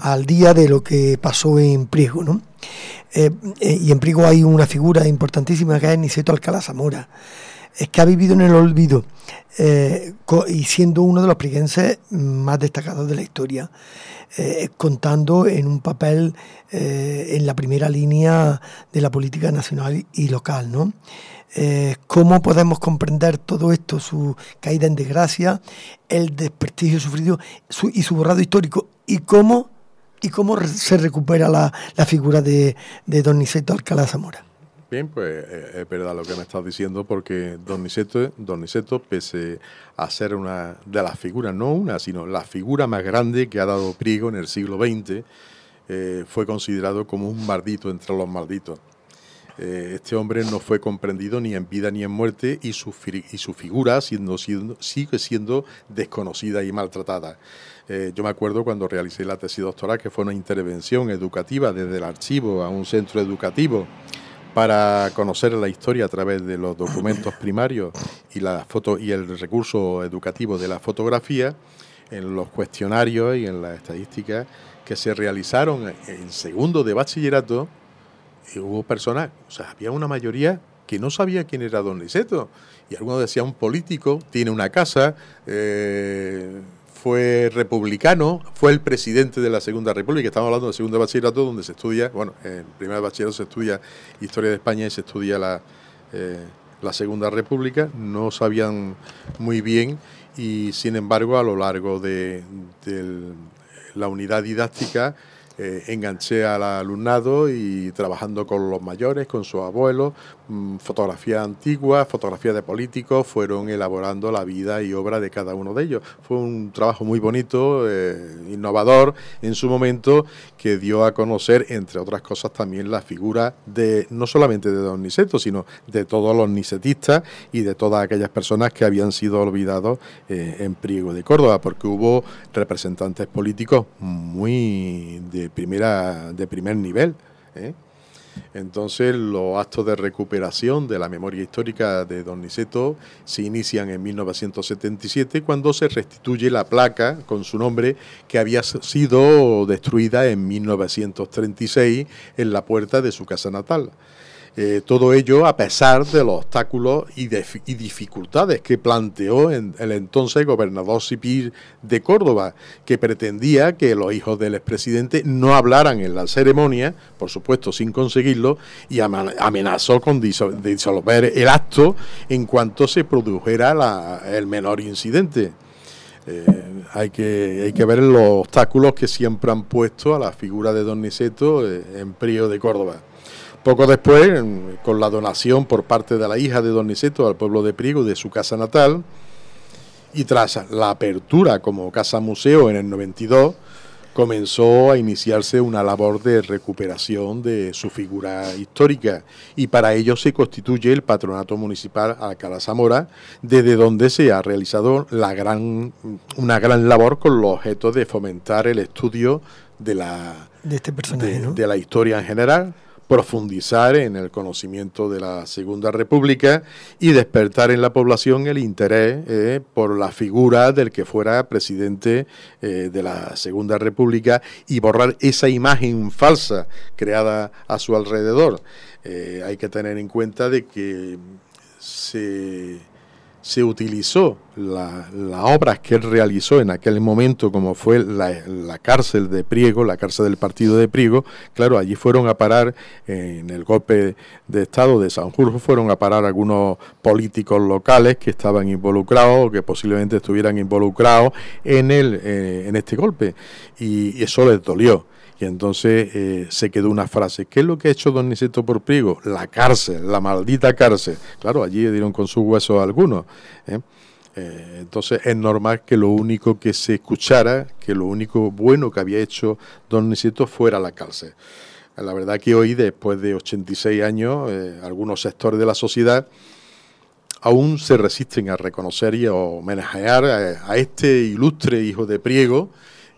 al día de lo que pasó en Priego, ¿no? Eh, y en Priego hay una figura importantísima que es Niceto Alcalá Zamora es que ha vivido en el olvido eh, y siendo uno de los priguenses más destacados de la historia, eh, contando en un papel eh, en la primera línea de la política nacional y local. ¿Cómo podemos comprender todo esto, su caída en desgracia, el desprestigio sufrido y su borrado histórico? ¿Y cómo, y cómo se recupera la, figura de, de Don Niceto Alcalá Zamora? Bien, pues eh, es verdad lo que me estás diciendo, porque Don Niceto, pese a ser una de las figuras, no una, sino la figura más grande que ha dado Priego en el siglo XX, eh, fue considerado como un maldito entre los malditos. Eh, este hombre no fue comprendido ni en vida ni en muerte y su, y su figura siendo, siendo, sigue siendo desconocida y maltratada. yo me acuerdo cuando realicé la tesis doctoral, que fue una intervención educativa desde el archivo a un centro educativo para conocer la historia a través de los documentos primarios y, la foto, y el recurso educativo de la fotografía, en los cuestionarios y en las estadísticas que se realizaron en segundo de bachillerato, hubo personas, o sea, había una mayoría que no sabía quién era don Liceto. Y algunos decían, un político, tiene una casa, eh, fue republicano, fue el presidente de la Segunda República. Estamos hablando del segundo bachillerato, donde se estudia, bueno, en el primer bachillerato se estudia historia de España y se estudia la, eh, la Segunda República. No sabían muy bien y, sin embargo, a lo largo de, de la unidad didáctica eh, enganché al alumnado y trabajando con los mayores, con sus abuelos, mm, ...fotografía antigua, antiguas, fotografías de políticos, fueron elaborando la vida y obra de cada uno de ellos. Fue un trabajo muy bonito, eh, innovador en su momento, que dio a conocer, entre otras cosas, también la figura de no solamente de don Niceto, sino de todos los nicetistas y de todas aquellas personas que habían sido olvidados eh, en Priego de Córdoba, porque hubo representantes políticos muy de primera, de primer nivel. ¿eh? Entonces, los actos de recuperación de la memoria histórica de Don Niceto se inician en 1977 cuando se restituye la placa con su nombre que había sido destruida en 1936 en la puerta de su casa natal. Eh, todo ello a pesar de los obstáculos y, dificultades que planteó el entonces gobernador Sipir de Córdoba, que pretendía que los hijos del expresidente no hablaran en la ceremonia, por supuesto sin conseguirlo, y amenazó con disolver el acto en cuanto se produjera el menor incidente. Eh, hay, que, ver los obstáculos que siempre han puesto a la figura de Don Niceto eh, en Prío de Córdoba. Poco después, con la donación por parte de la hija de Don Niceto al pueblo de Priego de su casa natal, y tras la apertura como casa museo en el 92, comenzó a iniciarse una labor de recuperación de su figura histórica y para ello se constituye el Patronato Municipal Alcalá Zamora, desde donde se ha realizado una gran labor con el objeto de fomentar el estudio de la, este de la historia en general profundizar en el conocimiento de la Segunda República y despertar en la población el interés eh, por la figura del que fuera presidente eh, de la Segunda República y borrar esa imagen falsa creada a su alrededor. Eh, hay que tener en cuenta de que se se utilizó la, obras que él realizó en aquel momento, como fue la, cárcel de Priego, la cárcel del partido de Priego, claro, allí fueron a parar, en el golpe de Estado de Sanjurjo, fueron a parar algunos políticos locales que estaban involucrados o que posiblemente estuvieran involucrados en, el, eh, en este golpe, y eso les dolió. Y entonces eh, se quedó una frase. ¿Qué es lo que ha hecho don Niceto por Priego? La cárcel, la maldita cárcel. Claro, allí dieron con sus huesos algunos. ¿eh? Eh, entonces es normal que lo único que se escuchara, que lo único bueno que había hecho don Niceto fuera la cárcel. La verdad que hoy, después de 86 años, algunos sectores de la sociedad aún se resisten a reconocer y a homenajear a este ilustre hijo de Priego,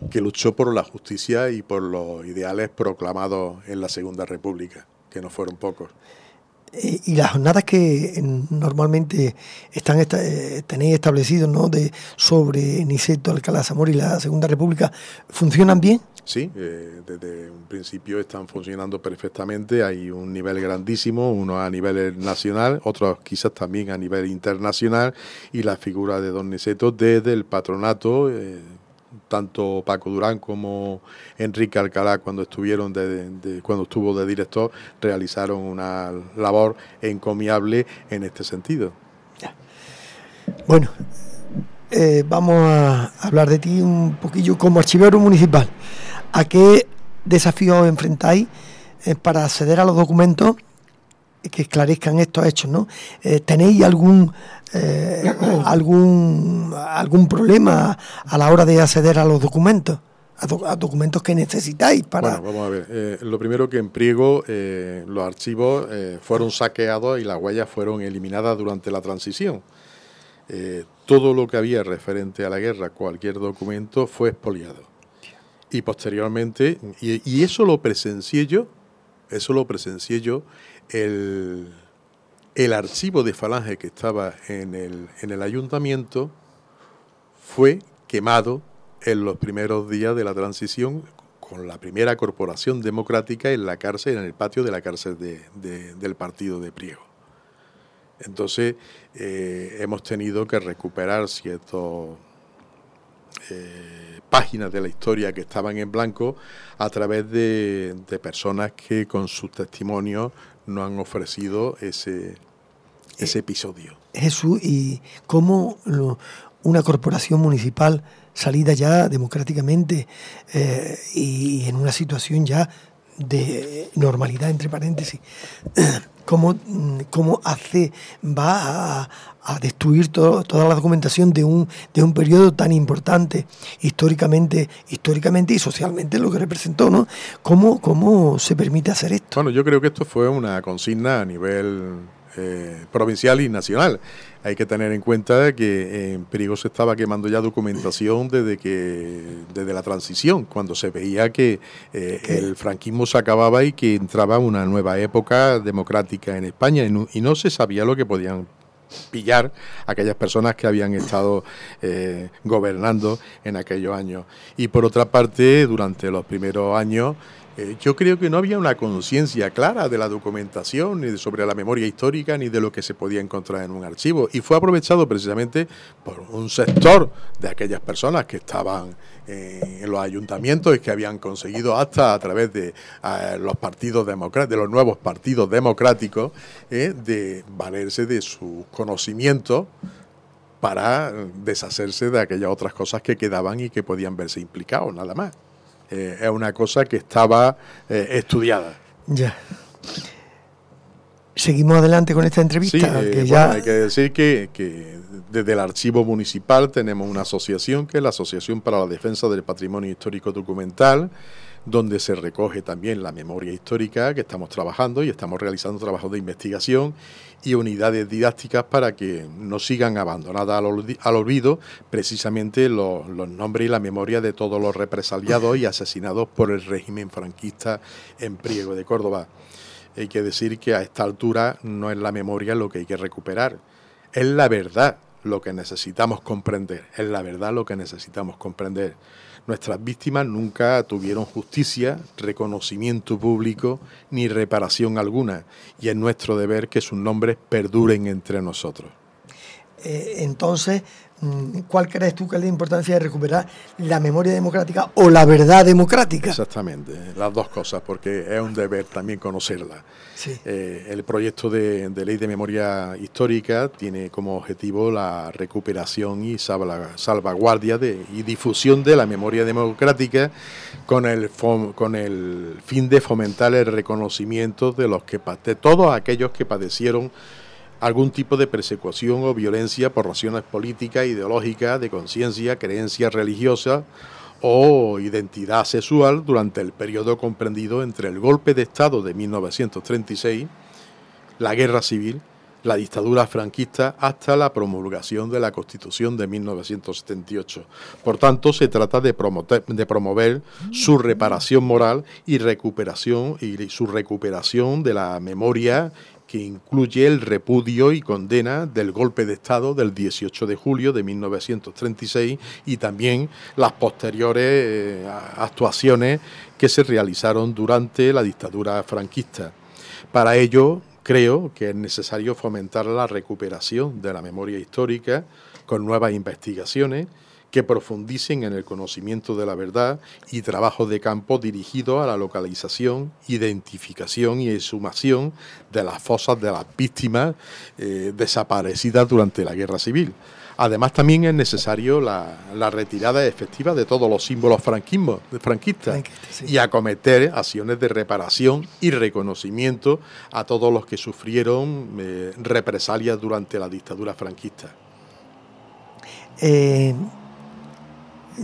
que luchó por la justicia y por los ideales proclamados en la Segunda República, que no fueron pocos. Eh, y las jornadas que eh, normalmente están eh, tenéis establecidos, ¿no? de, sobre Niceto, Alcalá, Zamora y la Segunda República, ¿funcionan bien? Sí, desde un principio están funcionando perfectamente. Hay un nivel grandísimo, uno a nivel nacional, otros quizás también a nivel internacional, y la figura de Don Niceto desde el patronato tanto Paco Durán como Enrique Alcalá cuando estuvieron de, cuando estuvo de director realizaron una labor encomiable en este sentido. Bueno, eh, vamos a hablar de ti un poquillo como archivero municipal. ¿A qué desafíos enfrentáis eh, para acceder a los documentos? que esclarezcan estos hechos, ¿no? Eh, ¿Tenéis algún eh, *coughs* algún algún problema a la hora de acceder a los documentos, a, documentos que necesitáis para? Bueno, vamos a ver. Eh, lo primero que en Priego los archivos fueron saqueados y las huellas fueron eliminadas durante la transición. todo lo que había referente a la guerra, cualquier documento, fue expoliado. Y posteriormente, y, y eso lo presencié yo, eso lo presencié yo el, archivo de Falange que estaba en el, ayuntamiento fue quemado en los primeros días de la transición con la primera corporación democrática en la cárcel, en el patio de la cárcel del partido de Priego. Entonces eh, hemos tenido que recuperar ciertas eh, páginas de la historia que estaban en blanco a través de, de personas que con sus testimonios no han ofrecido ese, ese eh, episodio. Jesús, ¿y cómo una corporación municipal salida ya democráticamente eh, y en una situación ya de normalidad, entre paréntesis, cómo, mm, cómo hace, va a, destruir toda la documentación de un, de un periodo tan importante históricamente, históricamente y socialmente lo que representó, ¿no? ¿Cómo, ¿Cómo se permite hacer esto? Bueno, yo creo que esto fue una consigna a nivel eh, provincial y nacional. Hay que tener en cuenta que en Perigo se estaba quemando ya documentación desde que desde la transición, cuando se veía que eh, el franquismo se acababa y que entraba una nueva época democrática en España y no, se sabía lo que podían pillar aquellas personas que habían estado eh, gobernando en aquellos años. Y por otra parte, durante los primeros años eh, yo creo que no había una conciencia clara de la documentación, ni sobre la memoria histórica, ni de lo que se podía encontrar en un archivo. Y fue aprovechado precisamente por un sector de aquellas personas que estaban en los ayuntamientos y que habían conseguido hasta a través de los partidos democráticos, de los nuevos partidos democráticos, eh, de valerse de sus conocimiento para deshacerse de aquellas otras cosas que quedaban y que podían verse implicados, nada más. Eh, es una cosa que estaba eh, estudiada. Ya. Seguimos adelante con esta entrevista. Eh, bueno, hay que decir que, que desde el Archivo Municipal tenemos una asociación que es la Asociación para la Defensa del Patrimonio Histórico Documental donde se recoge también la memoria histórica que estamos trabajando y estamos realizando trabajos de investigación y unidades didácticas para que no sigan abandonadas al, olvido, precisamente los, nombres y la memoria de todos los represaliados y asesinados por el régimen franquista en Priego de Córdoba. Hay que decir que a esta altura no es la memoria lo que hay que recuperar, es la verdad lo que necesitamos comprender, es la verdad lo que necesitamos comprender. Nuestras víctimas nunca tuvieron justicia, reconocimiento público ni reparación alguna y es nuestro deber que sus nombres perduren entre nosotros. Eh, entonces, Mm, ¿Cuál crees tú que es la importancia de recuperar la memoria democrática o la verdad democrática? Exactamente, las dos cosas, porque es un deber también conocerla. Eh, el proyecto de, ley de memoria histórica tiene como objetivo la recuperación y salvaguardia y difusión de la memoria democrática con el, fin de fomentar el reconocimiento de, los que, de todos aquellos que padecieron algún tipo de persecución o violencia por razones políticas, ideológicas, de conciencia, creencia religiosa o identidad sexual durante el periodo comprendido entre el golpe de Estado de 1936, la guerra civil, la dictadura franquista hasta la promulgación de la Constitución de 1978. Por tanto, se trata de, de promover su reparación moral y recuperación y su recuperación de la memoria que incluye el repudio y condena del golpe de Estado del 18 de julio de 1936 y también las posteriores eh, actuaciones que se realizaron durante la dictadura franquista. Para ello, creo que es necesario fomentar la recuperación de la memoria histórica con nuevas investigaciones que profundicen en el conocimiento de la verdad y trabajo de campo dirigido a la localización, identificación y exhumación de las fosas de las víctimas eh, desaparecidas durante la guerra civil. Además, también es necesario la, retirada efectiva de todos los símbolos franquismo, franquistas y acometer acciones de reparación y reconocimiento a todos los que sufrieron eh, represalias durante la dictadura franquista. Eh,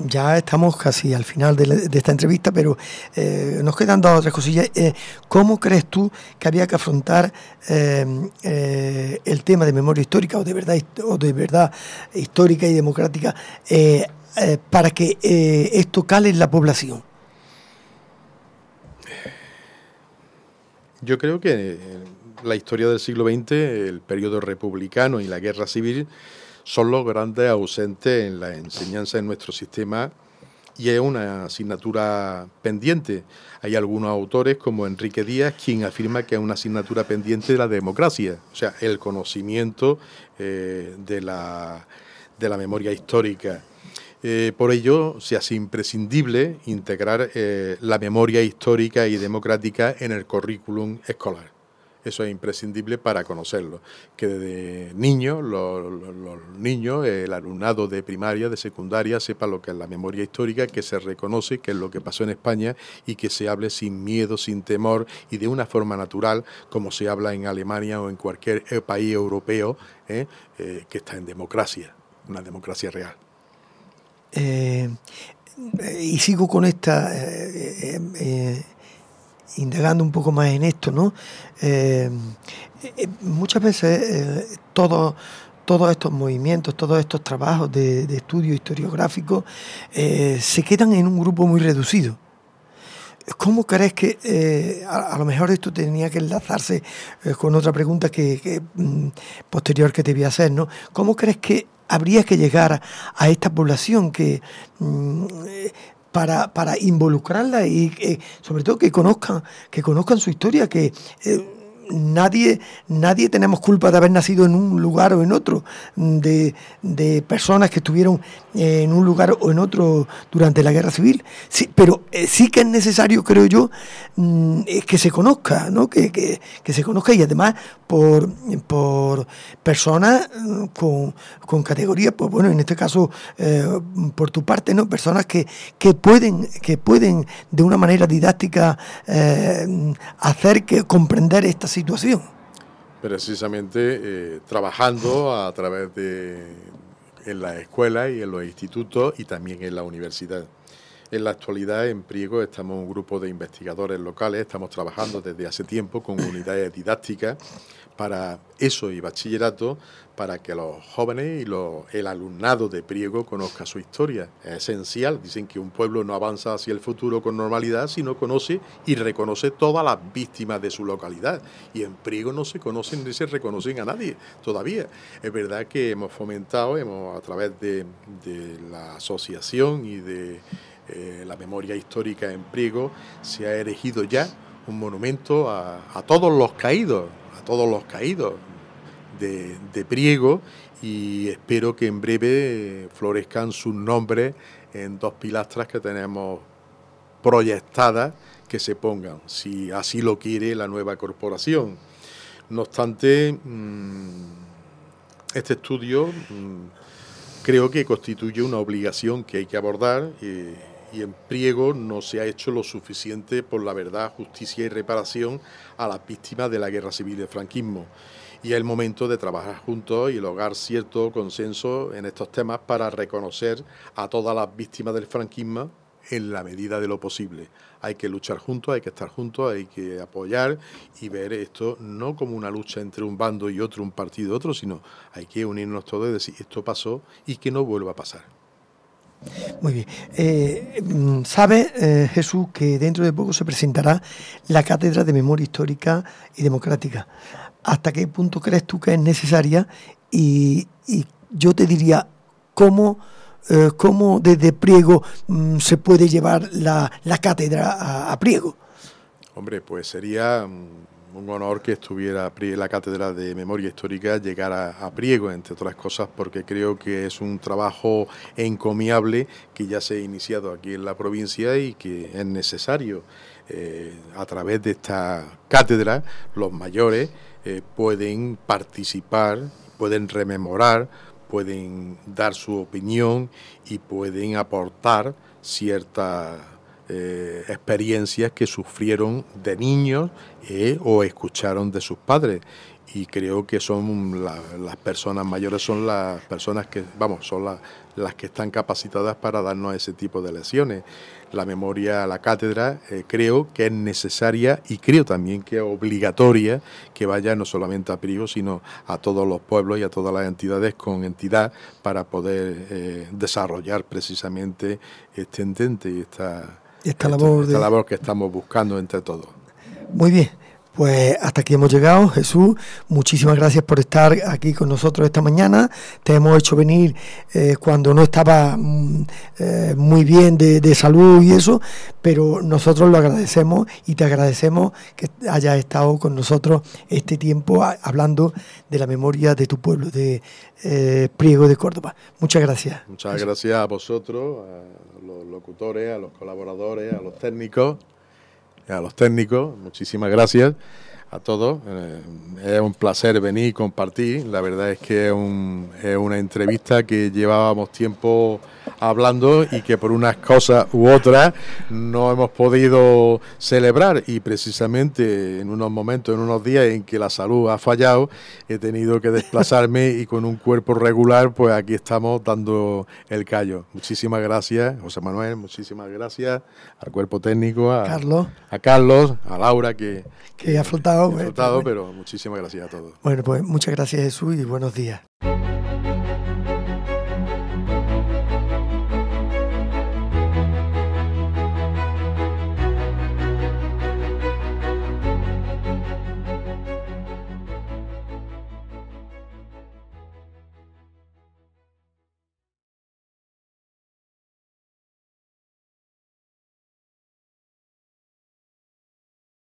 ya estamos casi al final de, esta entrevista, pero eh, nos quedan dos o cosillas. Eh, ¿Cómo crees tú que había que afrontar em, eh, el tema de memoria histórica o de verdad, o de verdad histórica y democrática para que esto cale en la población? Yo creo que la historia del siglo XX, el periodo republicano y la guerra civil, son los grandes ausentes en la enseñanza en nuestro sistema y es una asignatura pendiente. Hay algunos autores como Enrique Díaz quien afirma que es una asignatura pendiente de la democracia, o sea, el conocimiento eh, de, la, memoria histórica. Eh, por ello, se hace imprescindible integrar eh, la memoria histórica y democrática en el currículum escolar eso es imprescindible para conocerlo. Que desde niño, los, niños, el alumnado de primaria, de secundaria, sepa lo que es la memoria histórica, que se reconoce, que es lo que pasó en España y que se hable sin miedo, sin temor y de una forma natural, como se habla en Alemania o en cualquier eh, país europeo eh, eh, que está en democracia, una democracia real. y sigo con esta indagando un poco más en esto, ¿no? Eh, eh, muchas veces eh, todos estos movimientos, todos estos trabajos de, estudio historiográfico se quedan en un grupo muy reducido. ¿Cómo crees que, a, lo mejor esto tenía que enlazarse con otra pregunta que, mm, posterior que te voy a hacer, ¿no? ¿Cómo crees que habría que llegar a esta población que mm, para, involucrarla y eh, sobre todo que conozcan, que conozcan su historia, que eh, nadie, nadie tenemos culpa de haber nacido en un lugar o en otro, de personas que estuvieron en un lugar o en otro durante la guerra civil. Sí, pero eh, sí que es necesario, creo yo, mm, eh, que se conozca, ¿no? Que, se conozca y además por, por personas mm, con, con categoría, pues bueno, en este caso eh, por tu parte, ¿no? Personas que, pueden, que pueden de una manera didáctica hacer que comprender esta situación precisamente trabajando a través de en las escuelas y en los institutos y también en la universidad. En la actualidad en Priego estamos un grupo de investigadores locales, estamos trabajando desde hace tiempo con unidades didácticas para eso y bachillerato para que los jóvenes y los, el alumnado de Priego conozca su historia. Es esencial, dicen que un pueblo no avanza hacia el futuro con normalidad si no conoce y reconoce todas las víctimas de su localidad. Y en Priego no se conocen ni se reconocen a nadie todavía. Es verdad que hemos fomentado, hemos a través de, la asociación y de eh, la memoria histórica en Priego, se ha erigido ya un monumento a, a todos los caídos, a todos los caídos de, Priego y espero que en breve eh, florezcan sus nombres en dos pilastras que tenemos proyectadas que se pongan, si así lo quiere la nueva corporación. No obstante, mm, este estudio mm, creo que constituye una obligación que hay que abordar eh, y en Priego no se ha hecho lo suficiente por la verdad, justicia y reparación a las víctimas de la guerra civil del franquismo y es el momento de trabajar juntos y lograr cierto consenso en estos temas para reconocer a todas las víctimas del franquismo en la medida de lo posible. Hay que luchar juntos, hay que estar juntos, hay que apoyar y ver esto no como una lucha entre un bando y otro, un partido y otro, sino hay que unirnos todos y decir esto pasó y que no vuelva a pasar. Muy bien. Eh, Sabe, eh, Jesús, que dentro de poco se presentará la Cátedra de Memoria Histórica y Democrática hasta qué punto crees tú que es necesaria y, yo te diría cómo, eh, desde Priego mm, se puede llevar la, cátedra a, Priego. Hombre, pues sería mm, un honor que estuviera la cátedra de memoria histórica llegar a, Priego, entre otras cosas, porque creo que es un trabajo encomiable que ya se ha iniciado aquí en la provincia y que es necesario. Eh, a través de esta cátedra, los mayores eh, pueden participar, pueden rememorar, pueden dar su opinión y pueden aportar ciertas eh, experiencias que sufrieron de niños eh, o escucharon de sus padres. Y creo que son las personas mayores, son las personas que, vamos, son las que están capacitadas para darnos ese tipo de lesiones la memoria a la cátedra, eh, creo que es necesaria y creo también que es obligatoria que vaya no solamente a Privo, sino a todos los pueblos y a todas las entidades con entidad para poder eh, desarrollar precisamente este entente y esta, labor, labor que estamos buscando entre todos. Muy bien. Pues hasta aquí hemos llegado, Jesús. Muchísimas gracias por estar aquí con nosotros esta mañana. Te hemos hecho venir eh, cuando no estaba mm, eh, muy bien de, salud y eso, pero nosotros lo agradecemos y te agradecemos que hayas estado con nosotros este tiempo hablando de la memoria de tu pueblo, de eh, Priego de Córdoba. Muchas gracias. Muchas gracias a vosotros, a los locutores, a los colaboradores, a los técnicos. Eh, a los técnicos, muchísimas gracias a todos. Eh, es un placer venir y compartir. La verdad es que es una entrevista que llevábamos tiempo hablando y que por unas cosas u otras no hemos podido celebrar y precisamente en unos momentos, en unos días en que la salud ha fallado, he tenido que desplazarme y con un cuerpo regular pues aquí estamos dando el callo. Muchísimas gracias José Manuel, muchísimas gracias al cuerpo técnico, a Carlos, a, Carlos, a Laura que, que, ha faltado, eh, pero, muchísimas gracias a todos. Bueno, pues muchas gracias Jesús y buenos días.